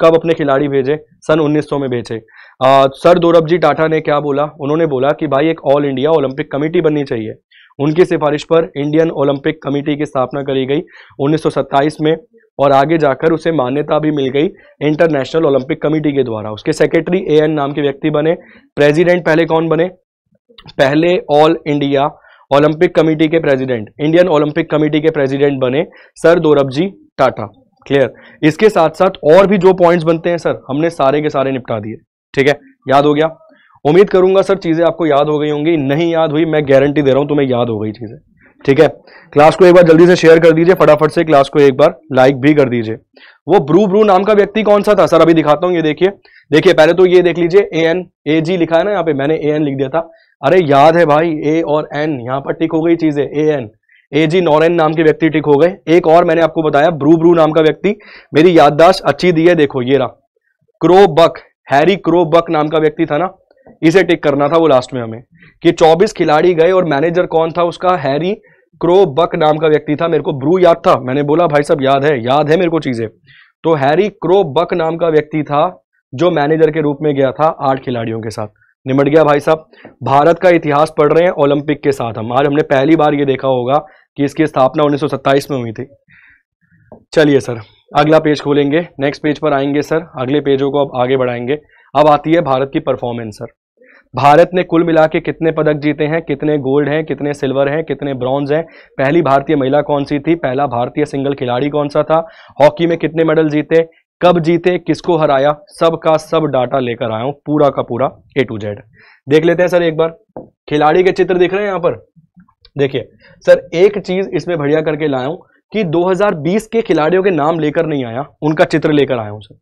कब अपने खिलाड़ी भेजे सन उन्नीस में भेजे आ, सर दौरभ जी टाटा ने क्या बोला उन्होंने बोला कि भाई एक ऑल इंडिया ओलंपिक कमेटी बननी चाहिए उनकी सिफारिश पर इंडियन ओलंपिक कमेटी की स्थापना करी गई 1927 में और आगे जाकर उसे मान्यता भी मिल गई इंटरनेशनल ओलंपिक कमेटी के द्वारा उसके सेक्रेटरी ए एन नाम के व्यक्ति बने प्रेसिडेंट पहले कौन बने पहले ऑल इंडिया ओलंपिक कमेटी के प्रेसिडेंट इंडियन ओलंपिक कमेटी के प्रेसिडेंट बने सर दौरभ जी टाटा क्लियर इसके साथ साथ और भी जो पॉइंट्स बनते हैं सर हमने सारे के सारे निपटा दिए ठीक है याद हो गया उम्मीद करूंगा सर चीज़ें आपको याद हो गई होंगी नहीं याद हुई मैं गारंटी दे रहा हूं तुम्हें याद हो गई चीज़ें ठीक है क्लास को एक बार जल्दी से शेयर कर दीजिए फटाफट से क्लास को एक बार लाइक भी कर दीजिए वो ब्रू ब्रू नाम का व्यक्ति कौन सा था सर अभी दिखाता हूँ ये देखिए देखिए पहले तो ये देख लीजिए ए एन ए जी लिखा है ना यहाँ पे मैंने ए एन लिख दिया था अरे याद है भाई ए और एन यहाँ पर टिक हो गई चीजें ए एन ए जी नॉरेन नाम के व्यक्ति टिक हो गए एक और मैंने आपको बताया ब्रू ब्रू नाम का व्यक्ति मेरी याददाश्त अच्छी दी है देखो ये रहा क्रो बक हैरी क्रोबक नाम का व्यक्ति था ना इसे टिक करना था वो लास्ट में हमें कि 24 खिलाड़ी गए और मैनेजर कौन था उसका हैरी क्रो बक नाम का व्यक्ति था मेरे को ब्रू याद था मैंने बोला भाई साहब याद है याद है मेरे को चीजें तो हैरी क्रो बक नाम का व्यक्ति था जो मैनेजर के रूप में गया था आठ खिलाड़ियों के साथ निमट गया भाई साहब भारत का इतिहास पढ़ रहे हैं ओलंपिक के साथ हम आज हमने पहली बार ये देखा होगा कि इसकी स्थापना 1927 में हुई थी चलिए सर अगला पेज खोलेंगे नेक्स्ट पेज पर आएंगे सर अगले पेजों को अब आगे बढ़ाएंगे अब आती है भारत की परफॉर्मेंस सर भारत ने कुल मिला के कितने पदक जीते हैं कितने गोल्ड हैं कितने सिल्वर हैं कितने ब्रॉन्ज हैं पहली भारतीय महिला कौन सी थी पहला भारतीय सिंगल खिलाड़ी कौन सा था हॉकी में कितने मेडल जीते कब जीते किसको हराया सब का सब डाटा लेकर आया हूं पूरा का पूरा ए टू जेड देख लेते हैं सर एक बार खिलाड़ी के चित्र दिख रहे हैं यहां पर देखिए सर एक चीज इसमें बढ़िया करके लाया हूं कि 2020 के खिलाड़ियों के नाम लेकर नहीं आया उनका चित्र लेकर आया हूं सर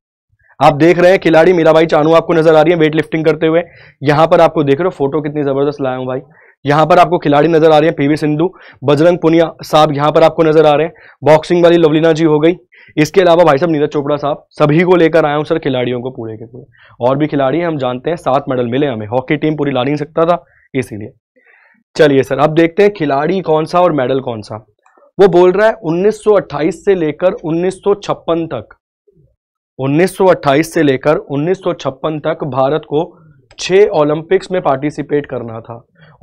आप देख रहे हैं खिलाड़ी मीराबाई चानू आपको नजर आ रही है वेट लिफ्टिंग करते हुए यहां पर आपको देख रहे हो फोटो कितनी जबरदस्त लाया हूं भाई यहां पर आपको खिलाड़ी नजर आ रहे हैं पीवी सिंधु बजरंग पुनिया साहब यहां पर आपको नजर आ रहे हैं बॉक्सिंग वाली लवलीना जी हो गई इसके अलावा भाई साहब नीरज चोपड़ा साहब सभी को लेकर आया हूं सर खिलाड़ियों को पूरे के पूरे और भी खिलाड़ी हम जानते हैं सात मेडल मिले हमें हॉकी टीम पूरी ला नहीं सकता था इसीलिए चलिए सर अब देखते हैं खिलाड़ी कौन सा और मेडल कौन सा वो बोल रहा है 1928 से लेकर 1956 तक 1928 से लेकर 1956 तक भारत को छह ओलंपिक्स में पार्टिसिपेट करना था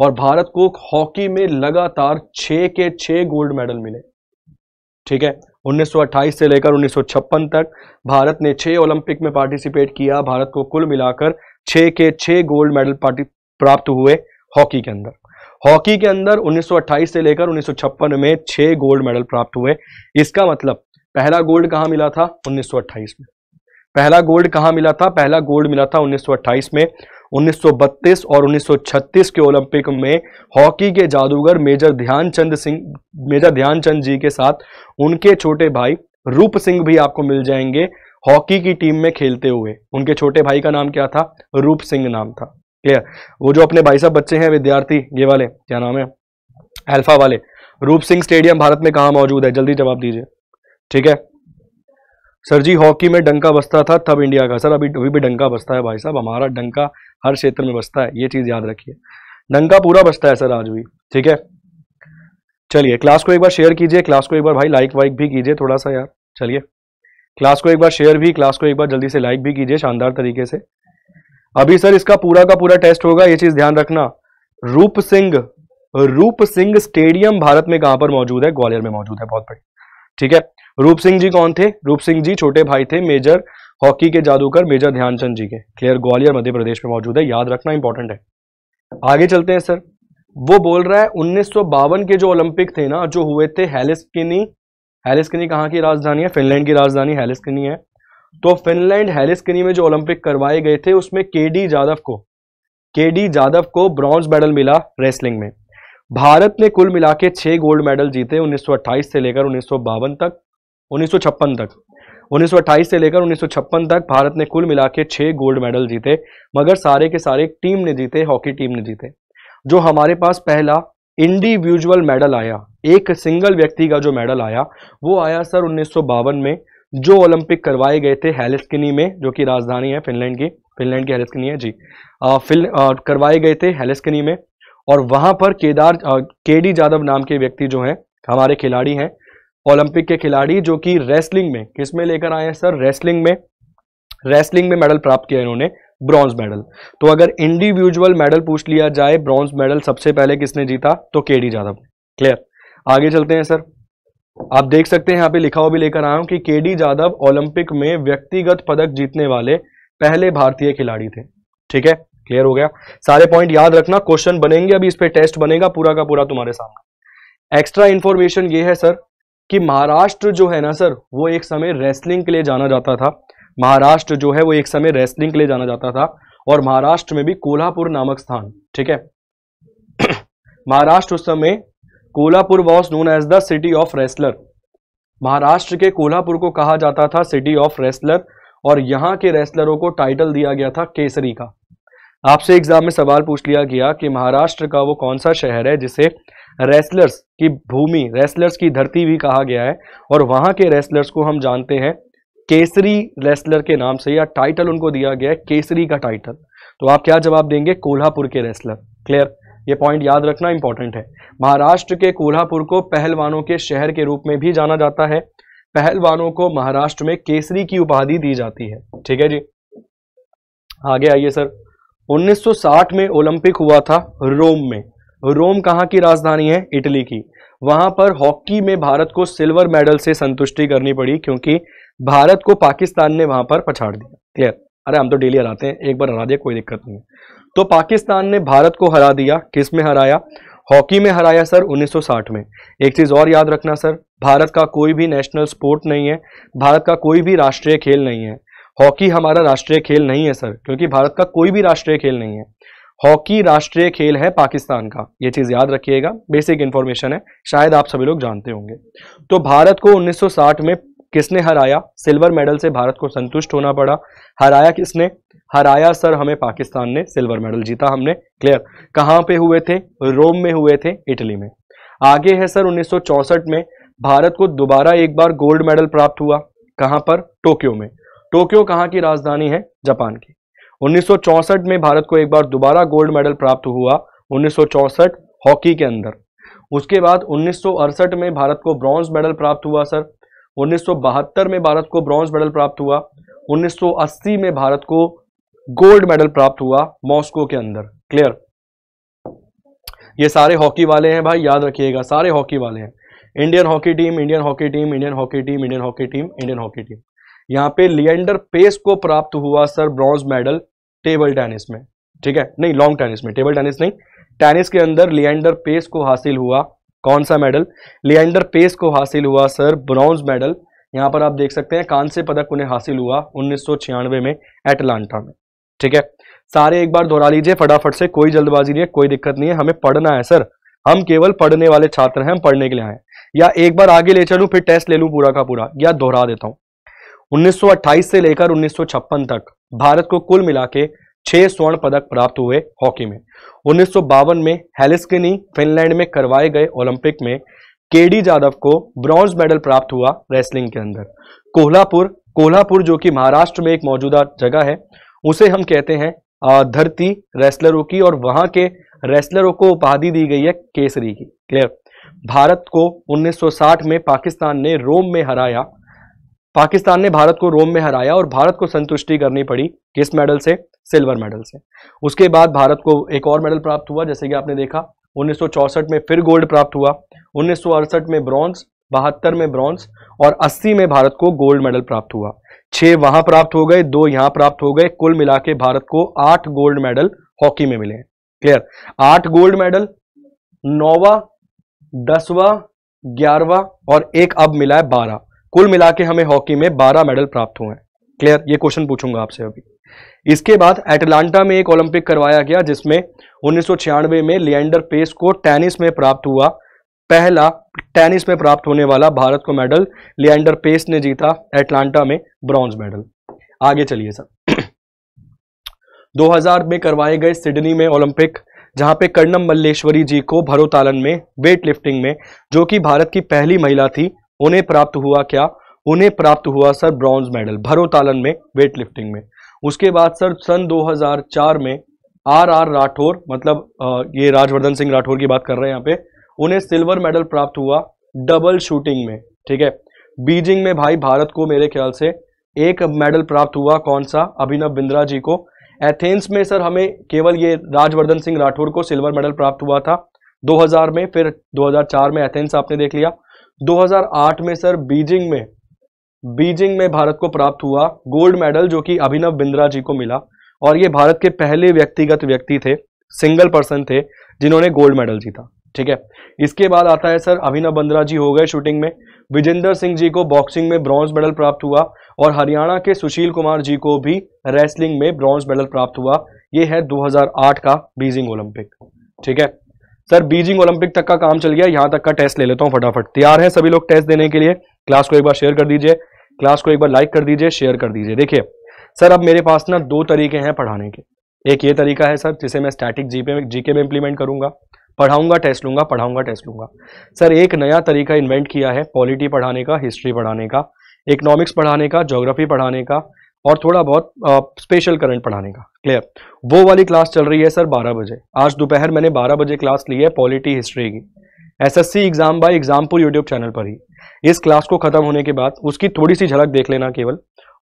और भारत को हॉकी में लगातार छ के छः गोल्ड मेडल मिले ठीक है 1928 से लेकर 1956 तक भारत ने छह ओलंपिक में पार्टिसिपेट किया भारत को कुल मिलाकर छ के छः गोल्ड मेडल प्राप्त हुए हॉकी के अंदर हॉकी के अंदर 1928 से लेकर 1956 में छह गोल्ड मेडल प्राप्त हुए इसका मतलब पहला गोल्ड कहाँ मिला था 1928 में पहला गोल्ड कहाँ मिला था पहला गोल्ड मिला था 1928 में 1932 और 1936 के ओलंपिक में हॉकी के जादूगर मेजर ध्यानचंद सिंह मेजर ध्यानचंद जी के साथ उनके छोटे भाई रूप सिंह भी आपको मिल जाएंगे हॉकी की टीम में खेलते हुए उनके छोटे भाई का नाम क्या था रूप सिंह नाम था क्लियर वो जो अपने भाई साहब बच्चे हैं विद्यार्थी ये वाले क्या नाम है अल्फा वाले रूप सिंह स्टेडियम भारत में कहा मौजूद है जल्दी जवाब दीजिए ठीक है सर जी हॉकी में डंका बसता था तब इंडिया का सर अभी अभी भी डंका बसता है भाई साहब हमारा डंका हर क्षेत्र में बसता है ये चीज़ याद रखिए डंका पूरा बसता है सर आज भी ठीक है चलिए क्लास को एक बार शेयर कीजिए क्लास को एक बार भाई लाइक वाइक भी कीजिए थोड़ा सा यार चलिए क्लास को एक बार शेयर भी क्लास को एक बार जल्दी से लाइक भी कीजिए शानदार तरीके से अभी सर इसका पूरा का पूरा टेस्ट होगा ये चीज ध्यान रखना रूप सिंह रूप सिंह स्टेडियम भारत में कहां पर मौजूद है ग्वालियर में मौजूद है बहुत बड़ी ठीक है रूप सिंह जी कौन थे रूप सिंह जी छोटे भाई थे मेजर हॉकी के जादूकर मेजर ध्यानचंद जी के क्लियर ग्वालियर मध्य प्रदेश में मौजूद है याद रखना इंपॉर्टेंट है आगे चलते हैं सर वो बोल रहा है उन्नीस के जो ओलंपिक थे ना जो हुए थे हेलिस्किनी हेलिस्किनी कहाँ की राजधानी है फिनलैंड की राजधानी हेलिस्किनी है तो फिनलैंड हेलिसकनी में जो ओलंपिक करवाए गए थे उसमें के डी यादव को के डी यादव को ब्रॉन्ज मेडल मिला रेसलिंग में भारत ने कुल मिला के छह गोल्ड मेडल जीते 1928 से लेकर उन्नीस तक उन्नीस तक 1928 से लेकर उन्नीस तक भारत ने कुल मिला के छह गोल्ड मेडल जीते मगर सारे के सारे टीम ने जीते हॉकी टीम ने जीते जो हमारे पास पहला इंडिविजुअल मेडल आया एक सिंगल व्यक्ति का जो मेडल आया वो आया सर उन्नीस में जो ओलंपिक करवाए गए थे हेलिस्किनी में जो कि राजधानी है फिनलैंड की फिनलैंड की हेलिस्किनी है जी फिल करवाए गए थे हेलिस्किनी में और वहां पर केदार के डी यादव नाम के व्यक्ति जो हैं हमारे खिलाड़ी हैं ओलंपिक के खिलाड़ी जो कि रेसलिंग में किस में लेकर आए हैं सर रेसलिंग में रेसलिंग में मेडल प्राप्त किया इन्होंने ब्रॉन्ज मेडल तो अगर इंडिविजुअल मेडल पूछ लिया जाए ब्रॉन्ज मेडल सबसे पहले किसने जीता तो के डी यादव क्लियर आगे चलते हैं सर आप देख सकते हैं यहाँ पे लिखा हुआ भी लेकर आया हूँ कि के डी जादव ओलंपिक में व्यक्तिगत पदक जीतने वाले पहले भारतीय खिलाड़ी थे ठीक है क्लियर हो गया सारे पॉइंट याद रखना क्वेश्चन बनेंगे अभी इस पर टेस्ट बनेगा पूरा का पूरा तुम्हारे सामने एक्स्ट्रा इन्फॉर्मेशन ये है सर कि महाराष्ट्र जो है ना सर वो एक समय रेसलिंग के लिए जाना जाता था महाराष्ट्र जो है वो एक समय रेसलिंग के लिए जाना जाता था और महाराष्ट्र में भी कोल्हापुर नामक स्थान ठीक है [CLEARS THROAT] महाराष्ट्र उस समय Kolhapur was known as the city of wrestler Maharashtra के कोल्हापुर को कहा जाता था सिटी ऑफ रेस्लर और यहाँ के रेस्लरों को टाइटल दिया गया था केसरी का आपसे एग्जाम में सवाल पूछ लिया गया कि महाराष्ट्र का वो कौन सा शहर है जिसे रेस्लर्स की भूमि रेस्लर्स की धरती भी कहा गया है और वहां के रेस्लर्स को हम जानते हैं केसरी रेस्लर के नाम से या टाइटल उनको दिया गया है केसरी का टाइटल तो आप क्या जवाब देंगे कोल्हापुर के रेस्लर क्लियर ये पॉइंट याद रखना इंपॉर्टेंट है महाराष्ट्र के कोल्हापुर को पहलवानों के शहर के रूप में भी जाना जाता है पहलवानों को महाराष्ट्र में केसरी की उपाधि दी जाती है ठीक है जी आगे आइए सर 1960 में ओलंपिक हुआ था रोम में रोम कहाँ की राजधानी है इटली की वहां पर हॉकी में भारत को सिल्वर मेडल से संतुष्टि करनी पड़ी क्योंकि भारत को पाकिस्तान ने वहां पर पछाड़ दिया क्लियर अरे हम तो डेली हराते हैं एक बार हरा दिया कोई दिक्कत नहीं तो पाकिस्तान ने भारत को हरा दिया किस में हराया हॉकी में हराया सर 1960 में एक चीज़ और याद रखना सर भारत का कोई भी नेशनल स्पोर्ट नहीं है भारत का कोई भी राष्ट्रीय खेल नहीं है हॉकी हमारा राष्ट्रीय खेल नहीं है सर क्योंकि भारत का कोई भी राष्ट्रीय खेल नहीं है हॉकी राष्ट्रीय खेल है पाकिस्तान का ये चीज़ याद रखिएगा बेसिक इन्फॉर्मेशन है शायद आप सभी लोग जानते होंगे तो भारत को 1960 में किसने हराया सिल्वर मेडल से भारत को संतुष्ट होना पड़ा हराया किसने हराया सर हमें पाकिस्तान ने सिल्वर मेडल जीता हमने क्लियर कहाँ पे हुए थे रोम में हुए थे इटली में आगे है सर 1964 में भारत को दोबारा एक बार गोल्ड मेडल प्राप्त हुआ कहाँ पर टोक्यो में टोक्यो कहाँ की राजधानी है जापान की उन्नीस में भारत को एक बार दोबारा गोल्ड मेडल प्राप्त हुआ उन्नीस हॉकी के अंदर उसके बाद उन्नीस में भारत को ब्रॉन्ज मेडल प्राप्त हुआ सर 1972 में भारत को ब्रॉन्ज मेडल प्राप्त हुआ 1980 में भारत को गोल्ड मेडल प्राप्त हुआ मॉस्को के अंदर क्लियर ये सारे हॉकी वाले हैं भाई याद रखिएगा सारे हॉकी वाले हैं Indian hockey team Indian hockey team Indian hockey team Indian hockey team Indian hockey team यहाँ पे लियंडर पेस को प्राप्त हुआ sir bronze medal table tennis में ठीक है नहीं लॉन्ग टेनिस में टेबल टेनिस नहीं टेनिस के अंदर लियंडर पेस को हासिल हुआ कौन सा मेडल लियांडर पेस को हासिल हुआ सर ब्रॉन्ज मेडल यहां पर आप देख सकते हैं कांस्य पदक उन्हें हासिल हुआ उन्नीस में एटलांटा में ठीक है सारे एक बार दोहरा लीजिए फटाफट से कोई जल्दबाजी नहीं है कोई दिक्कत नहीं है हमें पढ़ना है सर हम केवल पढ़ने वाले छात्र हैं हम पढ़ने के लिए आए या एक बार आगे ले चलूं फिर टेस्ट ले लूं पूरा का पूरा या दोहरा देता हूं 1928 से लेकर 1956 तक भारत को कुल मिला के छह स्वर्ण पदक प्राप्त हुए हॉकी में उन्नीस में हेलिस्किनी फिनलैंड में करवाए गए ओलंपिक में केडी जाधव को ब्रॉन्ज मेडल प्राप्त हुआ रेसलिंग के अंदर कोल्हापुर कोल्हापुर जो कि महाराष्ट्र में एक मौजूदा जगह है उसे हम कहते हैं धरती रेसलरों की और वहां के रेसलरों को उपाधि दी गई है केसरी की क्लियर भारत को 1960 में पाकिस्तान ने रोम में हराया पाकिस्तान ने भारत को रोम में हराया और भारत को संतुष्टि करनी पड़ी किस मेडल से सिल्वर मेडल से उसके बाद भारत को एक और मेडल प्राप्त हुआ जैसे कि आपने देखा उन्नीस में फिर गोल्ड प्राप्त हुआ उन्नीस में ब्रॉन्ज बहत्तर में ब्रॉन्ज और 80 में भारत को गोल्ड मेडल प्राप्त हुआ छह वहां प्राप्त हो गए दो यहां प्राप्त हो गए कुल मिला के भारत को आठ गोल्ड मेडल हॉकी में मिले क्लियर आठ गोल्ड मेडल नौवा दसवा ग्यारहवा और एक अब मिला है बारह कुल मिला के हमें हॉकी में 12 मेडल प्राप्त हुए हैं क्लियर ये क्वेश्चन पूछूंगा आपसे अभी इसके बाद एटलांटा में एक ओलंपिक करवाया गया जिसमें उन्नीस में लियंडर पेस को टेनिस में प्राप्त हुआ पहला टेनिस में प्राप्त होने वाला भारत को मेडल लियंडर पेस ने जीता एटलांटा में ब्रॉन्ज मेडल आगे चलिए सर 2000 [CLEARS THROAT] में करवाए गए सिडनी में ओलंपिक जहां पे कर्णम मल्लेश्वरी जी को भरोतालन में वेट लिफ्टिंग में जो कि भारत की पहली महिला थी उन्हें प्राप्त हुआ क्या उन्हें प्राप्त हुआ सर ब्रॉन्ज मेडल भरोतालन में वेट लिफ्टिंग में उसके बाद सर सन 2004 में आर आर राठौर मतलब ये राजवर्धन सिंह राठौर की बात कर रहे हैं यहाँ पे उन्हें सिल्वर मेडल प्राप्त हुआ डबल शूटिंग में ठीक है बीजिंग में भाई भारत को मेरे ख्याल से एक मेडल प्राप्त हुआ कौन सा अभिनव बिंद्रा जी को एथेंस में सर हमें केवल ये राजवर्धन सिंह राठौर को सिल्वर मेडल प्राप्त हुआ था 2000 में फिर 2004 में एथेंस आपने देख लिया 2008 में सर बीजिंग में बीजिंग में भारत को प्राप्त हुआ गोल्ड मेडल जो कि अभिनव बिंद्रा जी को मिला और ये भारत के पहले व्यक्तिगत व्यक्ति थे सिंगल पर्सन थे जिन्होंने गोल्ड मेडल जीता ठीक है इसके बाद आता है सर अभिनव बिंद्रा जी हो गए शूटिंग में विजेंद्र सिंह जी को बॉक्सिंग में ब्रॉन्ज मेडल प्राप्त हुआ और हरियाणा के सुशील कुमार जी को भी रेसलिंग में ब्रॉन्ज मेडल प्राप्त हुआ ये है 2008 का बीजिंग ओलंपिक ठीक है सर बीजिंग ओलंपिक तक का काम चल गया यहाँ तक का टेस्ट ले लेता हूँ फटाफट तैयार है सभी लोग टेस्ट देने के लिए क्लास को एक बार शेयर कर दीजिए क्लास को एक बार लाइक कर दीजिए शेयर कर दीजिए देखिए सर अब मेरे पास ना दो तरीके हैं पढ़ाने के एक ये तरीका है सर जिसे मैं स्टैटिक जीपे जीके में इंप्लीमेंट करूंगा पढ़ाऊंगा टेस्ट लूंगा पढ़ाऊंगा टेस्ट लूंगा सर एक नया तरीका इन्वेंट किया है पॉलिटी पढ़ाने का हिस्ट्री पढ़ाने का इकोनॉमिक्स पढ़ाने का ज्योग्राफी पढ़ाने का और थोड़ा बहुत आ, स्पेशल करंट पढ़ाने का क्लियर वो वाली क्लास चल रही है सर बारह बजे आज दोपहर मैंने बारह बजे क्लास ली है पॉलिटी हिस्ट्री की SSC exam by Exampur YouTube channel पर ही इस क्लास को खत्म होने के बाद उसकी थोड़ी सी झलक देख लेना केवल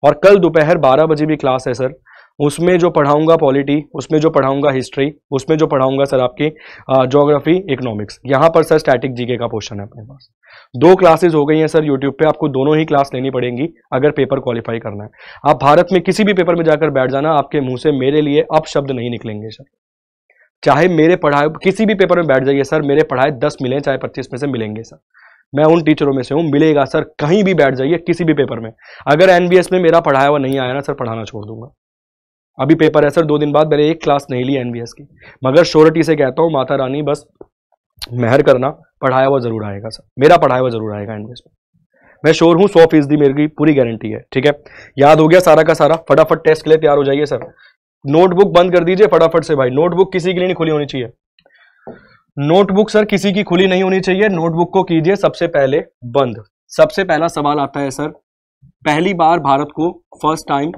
और कल दोपहर बारह बजे भी क्लास है सर उसमें जो पढ़ाऊंगा पॉलिटी उसमें जो पढ़ाऊंगा हिस्ट्री उसमें जो पढ़ाऊंगा सर आपकी जोग्राफी इकोनॉमिक्स यहाँ पर सर स्टैटिक जीके का पोर्शन है अपने पास दो क्लासेज हो गई हैं सर यूट्यूब पे आपको दोनों ही क्लास लेनी पड़ेंगी अगर पेपर क्वालिफाई करना है आप भारत में किसी भी पेपर में जाकर बैठ जाना आपके मुंह से मेरे लिए अब शब्द नहीं निकलेंगे सर चाहे मेरे पढ़ाए किसी भी पेपर में बैठ जाइए सर मेरे पढ़ाए दस मिले चाहे पच्चीस में से मिलेंगे सर मैं उन टीचरों में से हूँ मिलेगा सर कहीं भी बैठ जाइए किसी भी पेपर में अगर एनबीएस में मेरा पढ़ाया हुआ नहीं आया ना सर पढ़ाना छोड़ दूंगा अभी पेपर है सर दो दिन बाद मैंने एक क्लास नहीं ली एनबीएस की मगर श्योरिटी से कहता हूँ माता रानी बस मेहर करना पढ़ाया हुआ जरूर आएगा सर मेरा पढ़ाया हुआ जरूर आएगा एनबीएस में मैं श्योर हूँ सौ फीसदी मेरी पूरी गारंटी है ठीक है याद हो गया सारा का सारा फटाफट टेस्ट के लिए तैयार हो जाइए सर नोटबुक बंद कर दीजिए फटाफट से भाई नोटबुक किसी के लिए नहीं खुली होनी चाहिए नोटबुक सर किसी की खुली नहीं होनी चाहिए नोटबुक को कीजिए सबसे पहले बंद सबसे पहला सवाल आता है सर पहली बार भारत को फर्स्ट टाइम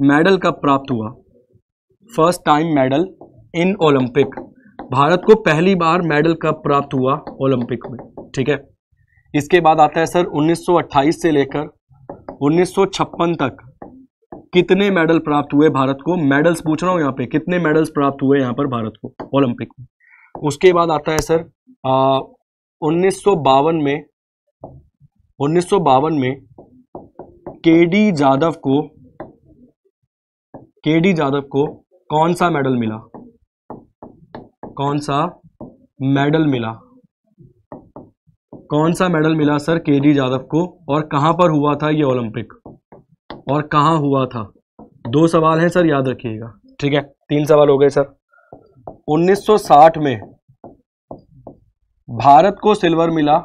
मेडल कब प्राप्त हुआ first time medal in Olympic भारत को पहली बार मेडल कब प्राप्त हुआ ओलंपिक में ठीक है इसके बाद आता है सर 1928 से लेकर 1956 तक कितने मेडल प्राप्त हुए भारत को मेडल्स पूछ रहा हूँ यहाँ पे कितने मेडल्स प्राप्त हुए यहाँ पर भारत को ओलंपिक में उसके बाद आता है सर उन्नीस में उन्नीस में के डी जादव को के डी यादव को कौन सा मेडल मिला कौन सा मेडल मिला कौन सा मेडल मिला सर के डी यादव को और कहां पर हुआ था ये ओलंपिक और कहां हुआ था दो सवाल हैं सर याद रखिएगा ठीक है तीन सवाल हो गए सर 1960 में भारत को सिल्वर मिला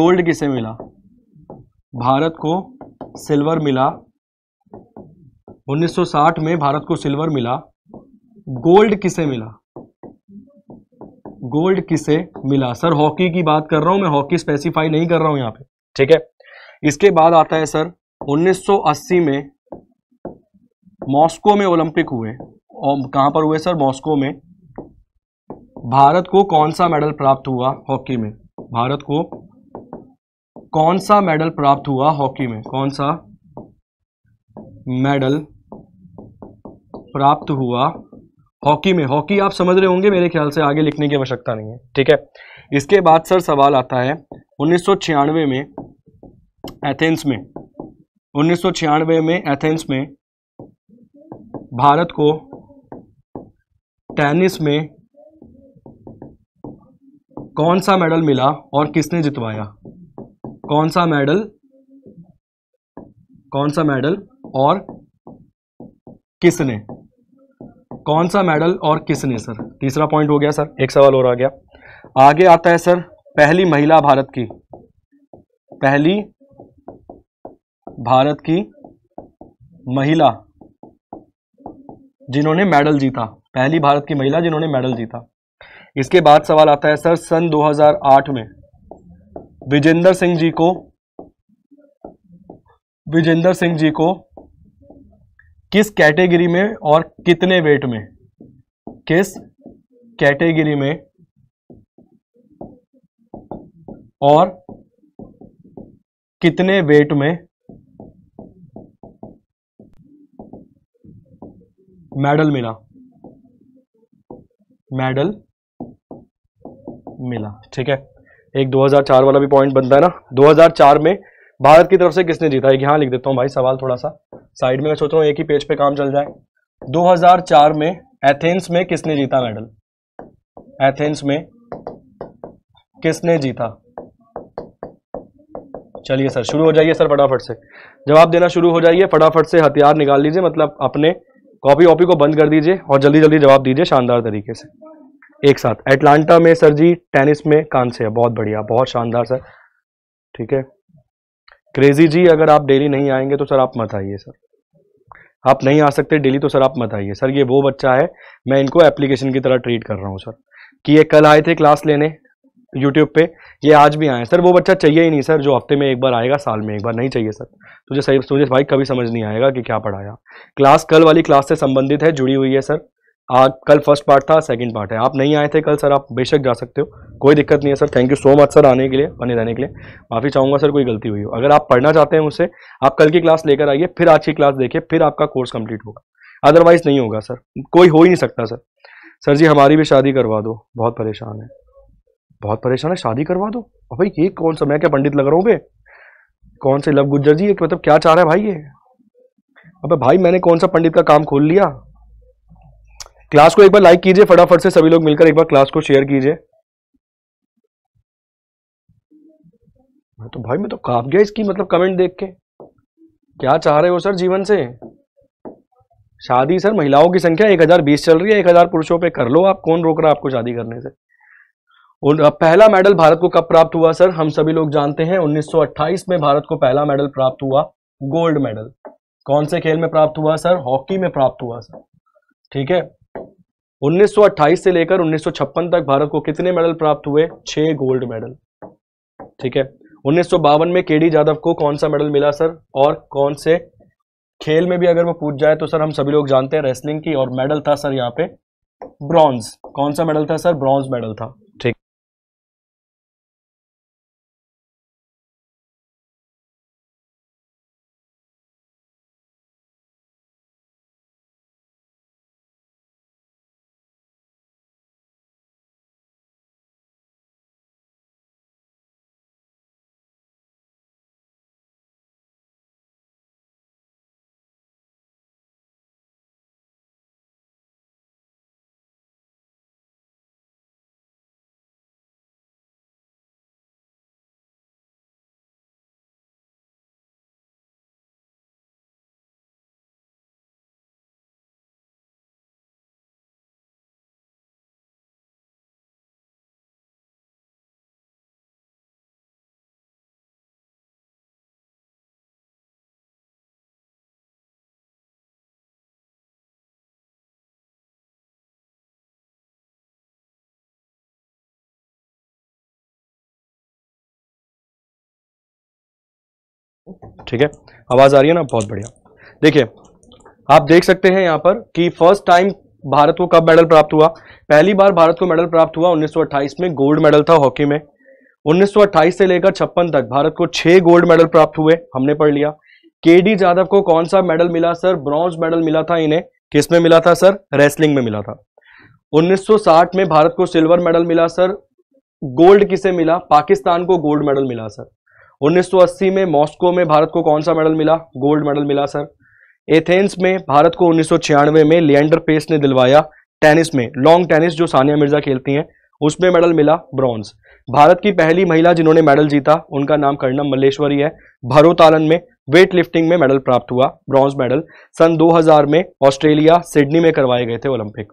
गोल्ड किसे मिला भारत को सिल्वर मिला 1960 में भारत को सिल्वर मिला गोल्ड किसे मिला गोल्ड किसे मिला सर हॉकी की बात कर रहा हूं मैं हॉकी स्पेसिफाई नहीं कर रहा हूं यहां पे ठीक है इसके बाद आता है सर 1980 में मॉस्को में ओलंपिक हुए और कहां पर हुए सर मॉस्को में भारत को कौन सा मेडल प्राप्त हुआ हॉकी में भारत को कौन सा मेडल प्राप्त हुआ हॉकी में कौन सा मेडल प्राप्त हुआ हॉकी में हॉकी आप समझ रहे होंगे मेरे ख्याल से आगे लिखने की आवश्यकता नहीं है ठीक है इसके बाद सर सवाल आता है उन्नीस में एथेंस में उन्नीस में एथेंस में भारत को टेनिस में कौन सा मेडल मिला और किसने जितवाया कौन सा मेडल कौन सा मेडल और किसने कौन सा मेडल और किसने सर तीसरा पॉइंट हो गया सर एक सवाल और आ गया आगे आता है सर पहली महिला भारत की पहली भारत की महिला जिन्होंने मेडल जीता पहली भारत की महिला जिन्होंने मेडल जीता इसके बाद सवाल आता है सर सन 2008 में विजेंद्र सिंह जी को विजेंद्र सिंह जी को किस कैटेगरी में और कितने वेट में किस कैटेगरी में और कितने वेट में मेडल मिला मेडल मिला ठीक है एक 2004 वाला भी पॉइंट बनता है ना 2004 में भारत की तरफ से किसने जीता है यहां लिख देता हूं भाई सवाल थोड़ा सा साइड में मैं सोच रहा हूँ एक ही पेज पे काम चल जाए 2004 में एथेंस में किसने जीता मेडल एथेंस में किसने जीता चलिए सर शुरू हो जाइए सर फटाफट से जवाब देना शुरू हो जाइए फटाफट से हथियार निकाल लीजिए मतलब अपने कॉपी वॉपी को बंद कर दीजिए और जल्दी जल्दी जवाब दीजिए शानदार तरीके से एक साथ एटलांटा में सर जी टेनिस में कांस्य है बहुत बढ़िया बहुत शानदार सर ठीक है क्रेजी जी अगर आप डेली नहीं आएंगे तो सर आप मत आइए सर आप नहीं आ सकते डेली तो सर आप मत आइए सर ये वो बच्चा है मैं इनको एप्लीकेशन की तरह ट्रीट कर रहा हूँ सर कि ये कल आए थे क्लास लेने यूट्यूब पे ये आज भी आए सर वो बच्चा चाहिए ही नहीं सर जो हफ्ते में एक बार आएगा साल में एक बार नहीं चाहिए सर तुझे सही तुझे भाई कभी समझ नहीं आएगा कि क्या पढ़ाया क्लास कल वाली क्लास से संबंधित है जुड़ी हुई है सर आज कल फर्स्ट पार्ट था सेकंड पार्ट है आप नहीं आए थे कल सर आप बेशक जा सकते हो कोई दिक्कत नहीं है sir thank you so much sir आने के लिए बने रहने के लिए माफ़ी चाहूँगा सर कोई गलती हुई हो अगर आप पढ़ना चाहते हैं मुझसे आप कल की क्लास लेकर आइए फिर आज की क्लास देखिए फिर आपका कोर्स कंप्लीट होगा अदरवाइज नहीं होगा सर कोई हो ही नहीं सकता सर सर जी हमारी भी शादी करवा दो बहुत परेशान है बहुत परेशान है शादी करवा दो भाई ये कौन सा मैं क्या पंडित लग रहा हूँ कौन से लव गुज्जर जी मतलब क्या चाह रहा है भाई ये अबे भाई मैंने कौन सा पंडित का काम खोल लिया क्लास को एक बार लाइक कीजिए फटाफट से सभी लोग मिलकर एक बार क्लास को शेयर कीजिए मैं तो भाई मैं तो काफ गया इसकी मतलब कमेंट देख के क्या चाह रहे हो सर जीवन से शादी सर महिलाओं की संख्या 1020 चल रही है 1000 पुरुषों पे कर लो आप कौन रोक रहा है आपको शादी करने से और पहला मेडल भारत को कब प्राप्त हुआ सर हम सभी लोग जानते हैं 1928 में भारत को पहला मेडल प्राप्त हुआ गोल्ड मेडल कौन से खेल में प्राप्त हुआ सर हॉकी में प्राप्त हुआ सर ठीक है 1928 से लेकर 1956 तक भारत को कितने मेडल प्राप्त हुए छह गोल्ड मेडल ठीक है उन्नीस में केडी यादव को कौन सा मेडल मिला सर और कौन से खेल में भी अगर वो पूछ जाए तो सर हम सभी लोग जानते हैं रेसलिंग की और मेडल था सर यहाँ पे ब्रॉन्ज कौन सा मेडल था सर ब्रॉन्ज मेडल था ठीक है आवाज़ आ रही है ना बहुत बढ़िया देखिए आप देख सकते हैं यहां पर कि फर्स्ट टाइम भारत को कब मेडल प्राप्त हुआ पहली बार भारत को मेडल प्राप्त हुआ 1928 में गोल्ड मेडल था हॉकी में 1928 से लेकर छप्पन तक भारत को छह गोल्ड मेडल प्राप्त हुए हमने पढ़ लिया के डी जाधव को कौन सा मेडल मिला सर ब्रॉन्ज मेडल मिला था इन्हें किस में मिला था सर रेसलिंग में मिला था 1960 में भारत को सिल्वर मेडल मिला सर गोल्ड किसे मिला पाकिस्तान को गोल्ड मेडल मिला सर 1980 में मॉस्को में भारत को कौन सा मेडल मिला गोल्ड मेडल मिला सर एथेंस में भारत को उन्नीस में लियंडर पेस ने दिलवाया टेनिस में लॉन्ग टेनिस जो सानिया मिर्जा खेलती हैं उसमें मेडल मिला ब्रॉन्ज भारत की पहली महिला जिन्होंने मेडल जीता उनका नाम कर्णम मल्लेश्वरी है भरोतालन में वेट लिफ्टिंग में मेडल प्राप्त हुआ ब्रॉन्ज मेडल सन 2000 में ऑस्ट्रेलिया सिडनी में करवाए गए थे ओलंपिक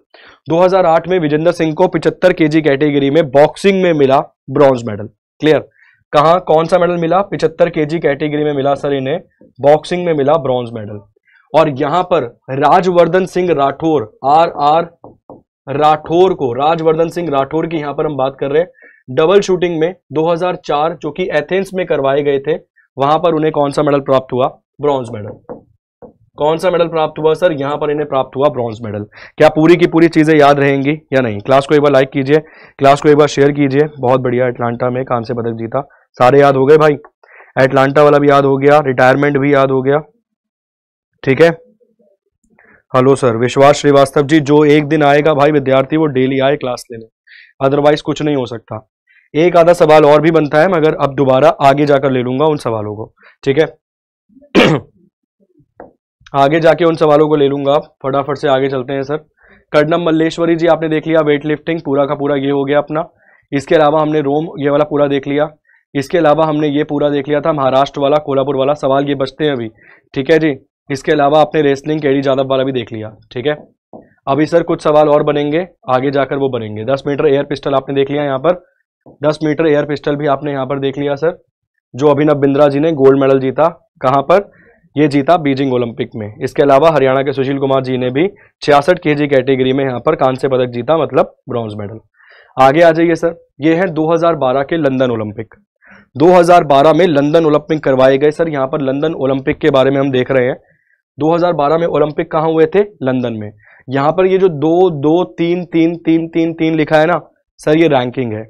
2008 में विजेंद्र सिंह को 75 केजी कैटेगरी में बॉक्सिंग में मिला ब्रॉन्ज मेडल क्लियर कहा कौन सा मेडल मिला पिछहत्तर के कैटेगरी में मिला सर इन्हें बॉक्सिंग में मिला ब्रॉन्ज मेडल और यहां पर राजवर्धन सिंह राठौर आर आर राठौर को राजवर्धन सिंह राठौर की यहां पर हम बात कर रहे हैं डबल शूटिंग में 2004 जो कि एथेंस में करवाए गए थे वहां पर उन्हें कौन सा मेडल प्राप्त हुआ ब्रॉन्ज मेडल कौन सा मेडल प्राप्त हुआ सर यहाँ पर इन्हें प्राप्त हुआ ब्रॉन्ज मेडल क्या पूरी की पूरी चीज़ें याद रहेंगी या नहीं क्लास को एक बार लाइक कीजिए क्लास को एक बार शेयर कीजिए बहुत बढ़िया एटलांटा में कांस्य पदक जीता सारे याद हो गए भाई एटलांटा वाला भी याद हो गया रिटायरमेंट भी याद हो गया ठीक है हेलो सर विश्वास श्रीवास्तव जी जो एक दिन आएगा भाई विद्यार्थी वो डेली आए क्लास लेने अदरवाइज कुछ नहीं हो सकता एक आधा सवाल और भी बनता है मगर अब दोबारा आगे जाकर ले लूंगा उन सवालों को ठीक है आगे जाके उन सवालों को ले आप फटाफट से आगे चलते हैं सर कर्णम मल्लेश्वरी जी आपने देख लिया वेट लिफ्टिंग पूरा का पूरा ये हो गया अपना इसके अलावा हमने रोम ये वाला पूरा देख लिया इसके अलावा हमने ये पूरा देख लिया था महाराष्ट्र वाला कोल्हापुर वाला सवाल ये बचते हैं अभी ठीक है जी इसके अलावा आपने रेसलिंग केडी जादव वाला भी देख लिया ठीक है अभी सर कुछ सवाल और बनेंगे आगे जाकर वो बनेंगे दस मीटर एयर पिस्टल आपने देख लिया यहाँ पर दस मीटर एयर पिस्टल भी आपने यहाँ पर देख लिया सर जो अभिनव बिंद्रा जी ने गोल्ड मेडल जीता कहाँ पर ये जीता बीजिंग ओलंपिक में इसके अलावा हरियाणा के सुशील कुमार जी ने भी छियासठ के कैटेगरी में यहाँ पर कांस्य पदक जीता मतलब ब्रॉन्ज मेडल आगे आ जाइए सर ये है 2012 के लंदन ओलंपिक 2012 में लंदन ओलंपिक करवाए गए सर यहाँ पर लंदन ओलंपिक के बारे में हम देख रहे हैं 2012 में ओलंपिक कहाँ हुए थे लंदन में यहाँ पर ये जो दो दो तीन तीन तीन तीन तीन लिखा है ना सर ये रैंकिंग है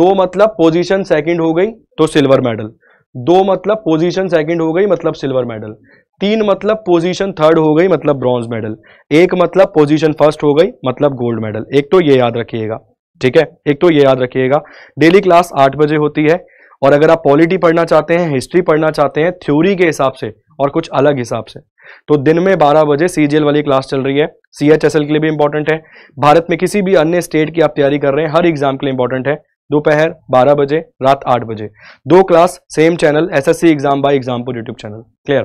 दो मतलब पोजीशन सेकंड हो गई तो सिल्वर मेडल दो मतलब पोजीशन सेकंड हो गई मतलब सिल्वर मेडल तीन मतलब पोजीशन थर्ड हो गई मतलब ब्रॉन्ज मेडल एक मतलब पोजीशन फर्स्ट हो गई मतलब गोल्ड मेडल एक तो ये याद रखिएगा ठीक है एक तो ये याद रखिएगा डेली क्लास आठ बजे होती है और अगर आप पॉलिटी पढ़ना चाहते हैं हिस्ट्री पढ़ना चाहते हैं थ्योरी के हिसाब से और कुछ अलग हिसाब से तो दिन में बारह बजे सीजीएल वाली क्लास चल रही है सीएचएसएल के लिए भी इंपॉर्टेंट है भारत में किसी भी अन्य स्टेट की आप तैयारी कर रहे हैं हर एग्जाम के लिए इंपॉर्टेंट है दोपहर 12 बजे रात 8 बजे दो class same channel SSC exam by example YouTube channel clear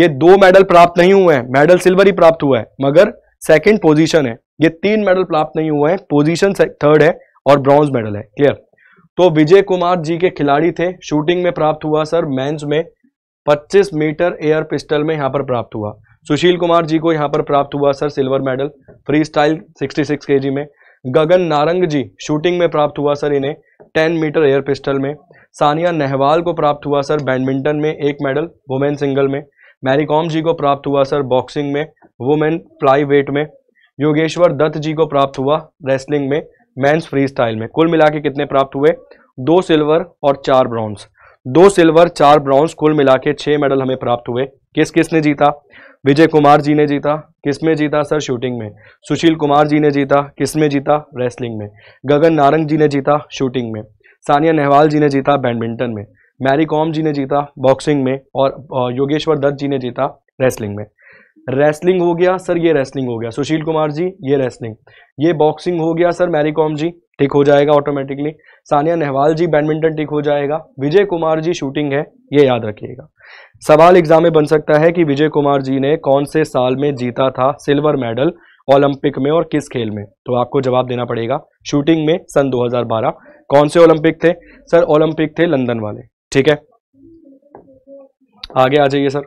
ये दो मेडल प्राप्त नहीं हुए हैं मेडल सिल्वर ही प्राप्त हुआ है मगर सेकंड पोजीशन है ये तीन मेडल प्राप्त नहीं हुए हैं पोजीशन थर्ड है और ब्रॉन्ज मेडल है क्लियर तो विजय कुमार जी के खिलाड़ी थे शूटिंग में प्राप्त हुआ सर मेंस में 25 मीटर एयर पिस्टल में यहाँ पर प्राप्त हुआ सुशील कुमार जी को यहाँ पर प्राप्त हुआ sir silver medal free style sixty में गगन नारंग जी शूटिंग में प्राप्त हुआ सर इन्हें टेन मीटर एयर पिस्टल में सानिया नेहवाल को प्राप्त हुआ सर बैडमिंटन में एक मेडल वुमेन सिंगल में मैरी कॉम जी को प्राप्त हुआ सर बॉक्सिंग में वुमेन फ्लाई वेट में योगेश्वर दत्त जी को प्राप्त हुआ रेसलिंग में मैंस फ्री स्टाइल में कुल मिला के कितने प्राप्त हुए दो सिल्वर और चार ब्रॉन्ज दो सिल्वर चार ब्रॉन्ज कुल मिला के छः मेडल हमें प्राप्त हुए किस किस ने जीता विजय कुमार जी ने जीता किसमें जीता सर शूटिंग में सुशील कुमार जी ने जीता किसमें जीता रेसलिंग में गगन नारंग जी ने जीता शूटिंग में सानिया नेहवाल जी ने जीता बैडमिंटन में मैरी कॉम जी ने जीता बॉक्सिंग में और योगेश्वर दत्त जी ने जीता रेसलिंग में रेसलिंग हो गया सर ये रेसलिंग हो गया सुशील कुमार जी ये रेसलिंग ये बॉक्सिंग हो गया सर मैरी कॉम जी ठीक हो जाएगा ऑटोमेटिकली सानिया नेहवाल जी बैडमिंटन ठीक हो जाएगा विजय कुमार जी शूटिंग है ये याद रखिएगा सवाल एग्जाम में बन सकता है कि विजय कुमार जी ने कौन से साल में जीता था सिल्वर मेडल ओलंपिक में और किस खेल में तो आपको जवाब देना पड़ेगा शूटिंग में सन 2012 कौन से ओलंपिक थे सर ओलंपिक थे लंदन वाले ठीक है आगे आ जाइए सर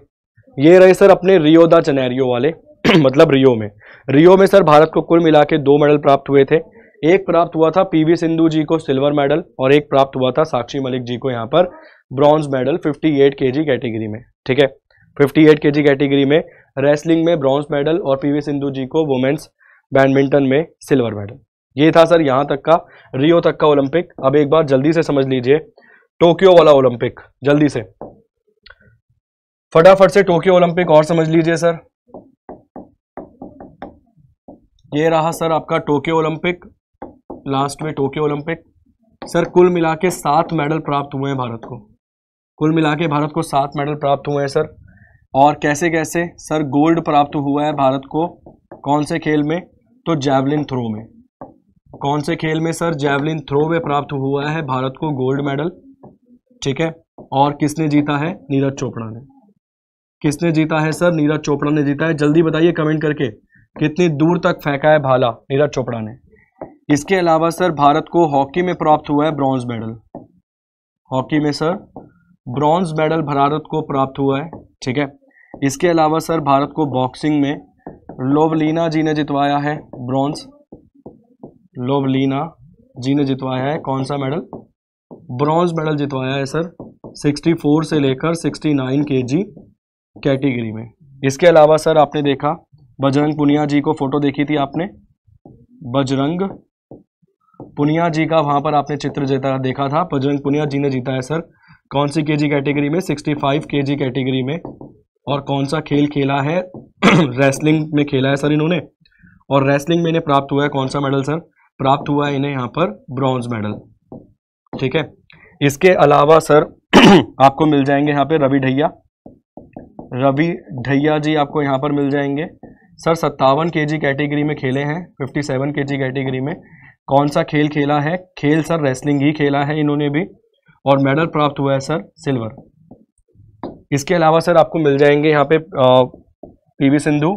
ये रहे सर अपने रियो दा चनेरियो वाले [CLEARS THROAT] मतलब रियो में रियो में सर भारत को कुल मिला के दो मेडल प्राप्त हुए थे एक प्राप्त हुआ था पीवी सिंधु जी को सिल्वर मेडल और एक प्राप्त हुआ था साक्षी मलिक जी को यहाँ पर ब्रॉन्ज मेडल 58 जी कैटेगरी में ठीक है 58 जी कैटेगरी में रेसलिंग में ब्रॉन्ज मेडल और पीवी सिंधु जी को वुमेन्स बैडमिंटन में सिल्वर मेडल ये था सर यहाँ तक का रियो तक का ओलंपिक अब एक बार जल्दी से समझ लीजिए टोक्यो वाला ओलंपिक जल्दी से फटाफट से टोक्यो ओलंपिक और समझ लीजिए सर ये रहा सर आपका टोक्यो ओलंपिक लास्ट में टोक्यो ओलंपिक सर कुल मिला के सात मेडल प्राप्त हुए हैं भारत को कुल मिला के भारत को सात मेडल प्राप्त हुए हैं सर और कैसे कैसे सर गोल्ड प्राप्त हुआ है भारत को कौन से खेल में तो जैवलिन थ्रो में कौन से खेल में सर जैवलिन थ्रो में प्राप्त हुआ है भारत को गोल्ड मेडल ठीक है और किसने जीता है नीरज चोपड़ा ने किसने जीता है सर नीरज चोपड़ा ने जीता है जल्दी बताइए कमेंट करके कितनी दूर तक फेंका है भाला नीरज चोपड़ा ने इसके अलावा सर भारत को हॉकी में प्राप्त हुआ है ब्रॉन्ज मेडल हॉकी में सर ब्रॉन्ज मेडल भारत को प्राप्त हुआ है ठीक है इसके अलावा सर भारत को बॉक्सिंग में लोवलीना जी ने जितवाया है ब्रॉन्ज लोवलीना जी ने जितवाया है कौन सा मेडल ब्रॉन्ज मेडल जितवाया है सर 64 से लेकर 69 केजी कैटेगरी में इसके अलावा सर आपने देखा बजरंग पुनिया जी को फोटो देखी थी आपने बजरंग पुनिया जी का वहाँ पर आपने चित्र जीता देखा था बजरंग पुनिया जी ने जीता है सर कौन सी केजी कैटेगरी में 65 केजी कैटेगरी में और कौन सा खेल खेला है [CLEARS THROAT] रेसलिंग में खेला है सर इन्होंने और रेसलिंग में इन्हें प्राप्त हुआ है कौन सा मेडल सर प्राप्त हुआ है इन्हें यहाँ पर ब्रॉन्ज मेडल ठीक है इसके अलावा सर [CLEARS THROAT] आपको मिल जाएंगे यहाँ पर रवि ढैया रवि ढैया जी आपको यहाँ पर मिल जाएंगे सर सत्तावन के कैटेगरी में खेले हैं फिफ्टी के कैटेगरी में कौन सा खेल खेला है खेल सर रेसलिंग ही खेला है इन्होंने भी और मेडल प्राप्त हुआ है सर सिल्वर इसके अलावा सर आपको मिल जाएंगे यहाँ पे पीवी सिंधु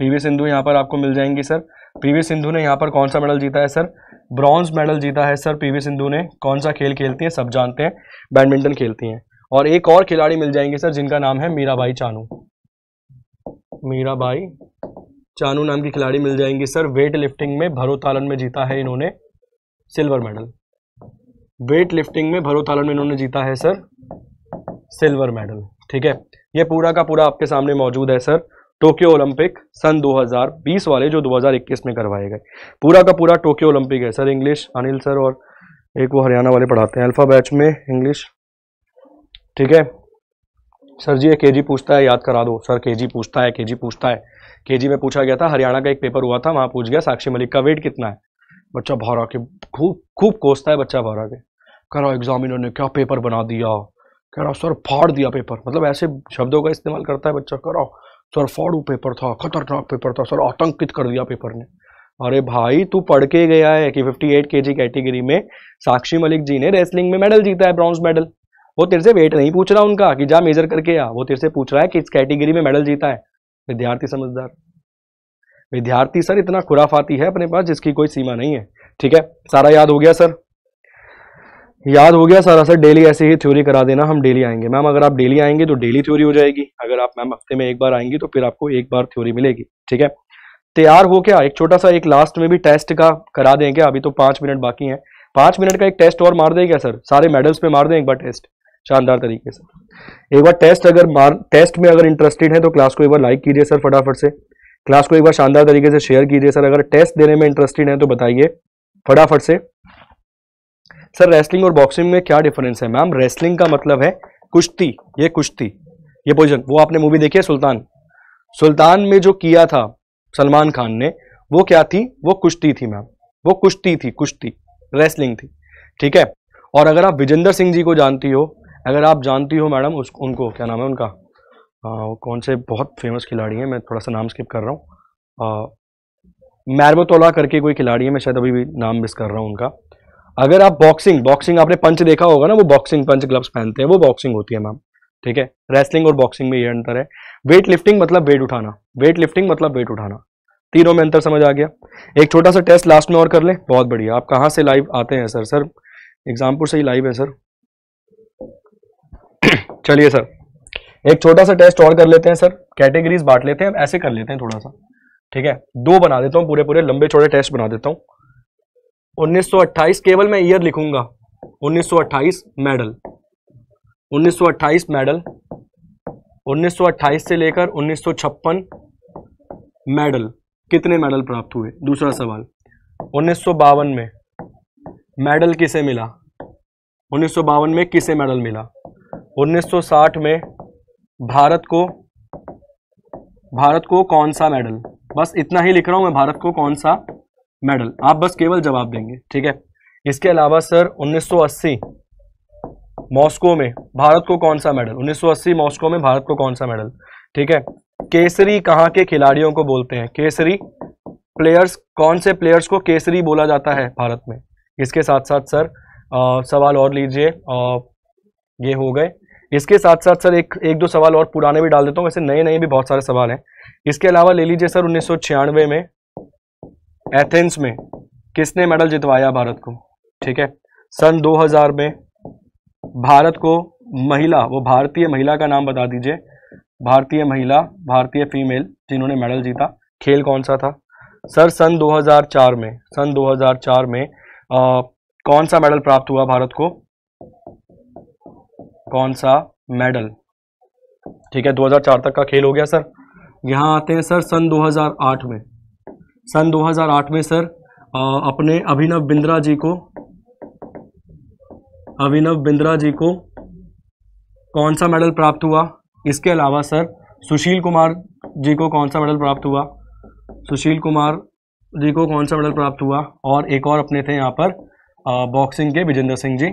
पीवी सिंधु यहाँ पर आपको मिल जाएंगी सर पीवी सिंधु ने यहाँ पर कौन सा मेडल जीता है सर ब्रॉन्ज मेडल जीता है सर पीवी सिंधु ने कौन सा खेल खेलती हैं सब जानते हैं बैडमिंटन खेलती हैं और एक और खिलाड़ी मिल जाएंगे सर जिनका नाम है मीराबाई चानू मीराबाई चानू नाम की खिलाड़ी मिल जाएंगी सर वेट लिफ्टिंग में भरोतालन में जीता है इन्होंने सिल्वर मेडल वेट लिफ्टिंग में भरोतालन में इन्होंने जीता है सर सिल्वर मेडल ठीक है ये पूरा का पूरा आपके सामने मौजूद है सर टोक्यो ओलंपिक सन 2020 वाले जो 2021 में करवाए गए पूरा का पूरा टोक्यो ओलंपिक है सर इंग्लिश अनिल सर और एक वो हरियाणा वाले पढ़ाते हैं अल्फा बैच में इंग्लिश ठीक है सर जी ये के पूछता है याद करा दो सर के पूछता है के पूछता है के में पूछा गया था हरियाणा का एक पेपर हुआ था वहाँ पूछ गया साक्षी मलिक का वेट कितना है बच्चा भौरा के खूब खूब कोसता है बच्चा भौरा के कह रहा एग्जामिनर ने क्या पेपर बना दिया कह रहा सर फाड़ दिया पेपर मतलब ऐसे शब्दों का इस्तेमाल करता है बच्चा कह रहा सर फाड़ू पेपर था खतरनाक पेपर था सर आतंकित कर दिया पेपर ने अरे भाई तू पढ़ के गया है कि 58 केजी कैटेगरी में साक्षी मलिक जी ने रेसलिंग में मेडल जीता है ब्रॉन्ज मेडल वो तेरे से वेट नहीं पूछ रहा उनका कि जा मेजर करके आ वो तेरे से पूछ रहा है कि इस कैटेगरी में मेडल जीता है विद्यार्थी समझदार विद्यार्थी सर इतना खुराफाती है अपने पास जिसकी कोई सीमा नहीं है ठीक है सारा याद हो गया सर याद हो गया सारा सर डेली ऐसे ही थ्योरी करा देना हम डेली आएंगे मैम अगर आप डेली आएंगे तो डेली थ्योरी हो जाएगी अगर आप मैम हफ्ते में एक बार आएंगी तो फिर आपको एक बार थ्योरी मिलेगी ठीक है तैयार हो क्या एक छोटा सा एक लास्ट में भी टेस्ट का करा देंगे अभी तो पांच मिनट बाकी है पांच मिनट का एक टेस्ट और मार देगा सर सारे मेडल्स पे मार दें एक बार टेस्ट शानदार तरीके से एक बार टेस्ट अगर मार टेस्ट में अगर इंटरेस्टेड है तो क्लास को एक बार लाइक कीजिए सर फटाफट से क्लास को एक बार शानदार तरीके से शेयर कीजिए सर अगर टेस्ट देने में इंटरेस्टेड है तो बताइए फटाफट से सर रेसलिंग और बॉक्सिंग में क्या डिफरेंस है मैम रेसलिंग का मतलब है कुश्ती ये कुश्ती ये पोजिशन वो आपने मूवी देखी है सुल्तान सुल्तान में जो किया था सलमान खान ने वो क्या थी वो कुश्ती थी मैम वो कुश्ती थी कुश्ती रेसलिंग थी ठीक है और अगर आप विजेंद्र सिंह जी को जानती हो अगर आप जानती हो मैडम उस उनको क्या नाम है उनका आ, वो कौन से बहुत फेमस खिलाड़ी हैं मैं थोड़ा सा नाम स्किप कर रहा हूँ मैरमतोला करके कोई खिलाड़ी है मैं शायद अभी भी नाम मिस कर रहा हूँ उनका अगर आप बॉक्सिंग बॉक्सिंग आपने पंच देखा होगा ना वो बॉक्सिंग पंच ग्लव्स पहनते हैं वो बॉक्सिंग होती है मैम ठीक है रेसलिंग और बॉक्सिंग में ये अंतर है वेट लिफ्टिंग मतलब वेट उठाना वेट लिफ्टिंग मतलब वेट उठाना तीनों में अंतर समझ आ गया एक छोटा सा टेस्ट लास्ट में और कर लें बहुत बढ़िया आप कहाँ से लाइव आते हैं सर सर एग्जामपुर से ही लाइव है सर [COUGHS] चलिए सर एक छोटा सा टेस्ट और कर लेते हैं सर कैटेगरीज बांट लेते हैं ऐसे कर लेते हैं थोड़ा सा ठीक है दो बना देता हूँ पूरे पूरे लंबे छोटे टेस्ट बना देता हूँ 1928 केवल मैं ईयर लिखूंगा 1928 मेडल 1928 मेडल 1928 से लेकर 1956 मेडल कितने मेडल प्राप्त हुए दूसरा सवाल उन्नीस में मेडल किसे मिला उन्नीस में किसे मेडल मिला 1960 में भारत को भारत को कौन सा मेडल बस इतना ही लिख रहा हूं मैं भारत को कौन सा मेडल आप बस केवल जवाब देंगे ठीक है इसके अलावा सर 1980 मॉस्को में भारत को कौन सा मेडल 1980 मॉस्को में भारत को कौन सा मेडल ठीक है केसरी कहाँ के खिलाड़ियों को बोलते हैं केसरी प्लेयर्स कौन से प्लेयर्स को केसरी बोला जाता है भारत में इसके साथ साथ सर आ, सवाल और लीजिए ये हो गए इसके साथ साथ सर एक एक दो सवाल और पुराने भी डाल देता हूँ वैसे नए नए भी बहुत सारे सवाल हैं इसके अलावा ले लीजिए सर उन्नीस में एथेंस में किसने मेडल जितवाया भारत को ठीक है सन 2000 में भारत को महिला वो भारतीय महिला का नाम बता दीजिए भारतीय महिला भारतीय फीमेल जिन्होंने मेडल जीता खेल कौन सा था सर सन 2004 में सन 2004 में आ, कौन सा मेडल प्राप्त हुआ भारत को कौन सा मेडल ठीक है 2004 तक का खेल हो गया सर यहाँ आते हैं सर सन 2008 में सन 2008 में सर आ, अपने अभिनव बिंद्रा जी को अभिनव बिंद्रा जी को कौन सा मेडल प्राप्त हुआ इसके अलावा सर सुशील कुमार जी को कौन सा मेडल प्राप्त हुआ सुशील कुमार जी को कौन सा मेडल प्राप्त हुआ और एक और अपने थे यहाँ पर बॉक्सिंग के विजेंद्र सिंह जी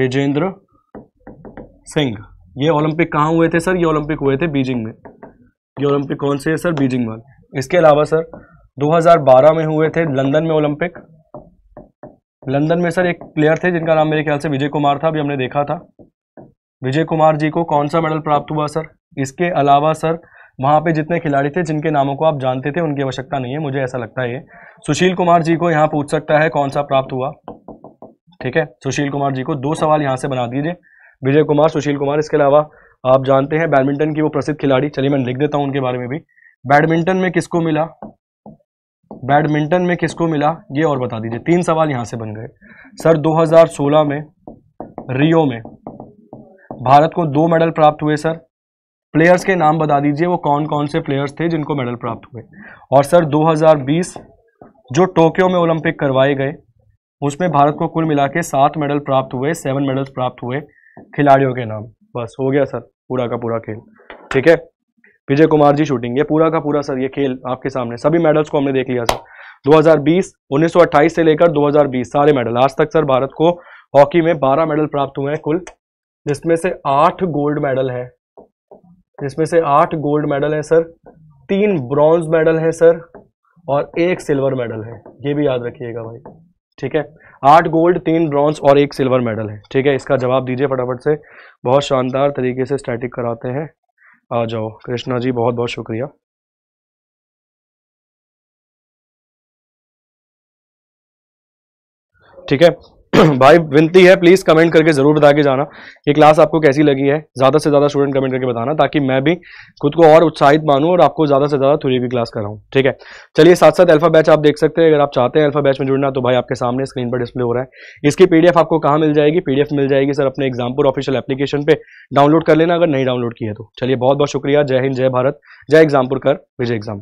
विजेंद्र सिंह ये ओलंपिक कहाँ हुए थे सर ये ओलंपिक हुए थे बीजिंग में ये ओलंपिक कौन से है सर बीजिंग वाले इसके अलावा सर 2012 में हुए थे लंदन में ओलंपिक लंदन में सर एक प्लेयर थे जिनका नाम मेरे ख्याल से विजय कुमार था अभी हमने देखा था विजय कुमार जी को कौन सा मेडल प्राप्त हुआ सर इसके अलावा सर वहाँ पे जितने खिलाड़ी थे जिनके नामों को आप जानते थे उनकी आवश्यकता नहीं है मुझे ऐसा लगता है ये सुशील कुमार जी को यहाँ पूछ सकता है कौन सा प्राप्त हुआ ठीक है सुशील कुमार जी को दो सवाल यहाँ से बना दीजिए विजय कुमार सुशील कुमार इसके अलावा आप जानते हैं बैडमिंटन की वो प्रसिद्ध खिलाड़ी चलिए मैं लिख देता हूँ उनके बारे में भी बैडमिंटन में किसको मिला बैडमिंटन में किसको मिला ये और बता दीजिए तीन सवाल यहाँ से बन गए सर 2016 में रियो में भारत को दो मेडल प्राप्त हुए सर प्लेयर्स के नाम बता दीजिए वो कौन कौन से प्लेयर्स थे जिनको मेडल प्राप्त हुए और सर 2020 जो टोक्यो में ओलंपिक करवाए गए उसमें भारत को कुल मिला के सात मेडल प्राप्त हुए सेवन मेडल्स प्राप्त हुए खिलाड़ियों के नाम बस हो गया सर पूरा का पूरा खेल ठीक है विजय कुमार जी शूटिंग ये पूरा का पूरा सर ये खेल आपके सामने सभी मेडल्स को हमने देख लिया सर 2020 1928 से लेकर 2020 सारे मेडल आज तक सर भारत को हॉकी में 12 मेडल प्राप्त हुए हैं कुल जिसमें से आठ गोल्ड मेडल है जिसमें से आठ गोल्ड मेडल है सर तीन ब्रॉन्ज मेडल है सर और एक सिल्वर मेडल है ये भी याद रखिएगा भाई ठीक है आठ गोल्ड तीन ब्रॉन्ज और एक सिल्वर मेडल है ठीक है इसका जवाब दीजिए फटाफट से बहुत शानदार तरीके से स्टैटिक कराते हैं आ जाओ कृष्णा जी बहुत बहुत शुक्रिया ठीक है [CLEARS THROAT] भाई विनती है प्लीज़ कमेंट करके ज़रूर बता के जाना ये क्लास आपको कैसी लगी है ज़्यादा से ज़्यादा स्टूडेंट कमेंट करके बताना ताकि मैं भी खुद को और उत्साहित मानूँ और आपको ज़्यादा से ज़्यादा थोड़ी की क्लास कराऊँ ठीक है चलिए साथ साथ अल्फा बैच आप देख सकते हैं अगर आप चाहते हैं अल्फा बैच में जुड़ना तो भाई आपके सामने स्क्रीन पर डिस्प्ले हो रहा है इसकी पी आपको कहाँ मिल जाएगी पी मिल जाएगी सर अपने एग्जामपुर ऑफिशियल एप्लीकेशन पर डाउनलोड कर लेना अगर नहीं डाउनलोड किया तो चलिए बहुत बहुत शुक्रिया जय हिंद जय भारत जय एग्जामपुर कर विजय एग्जाम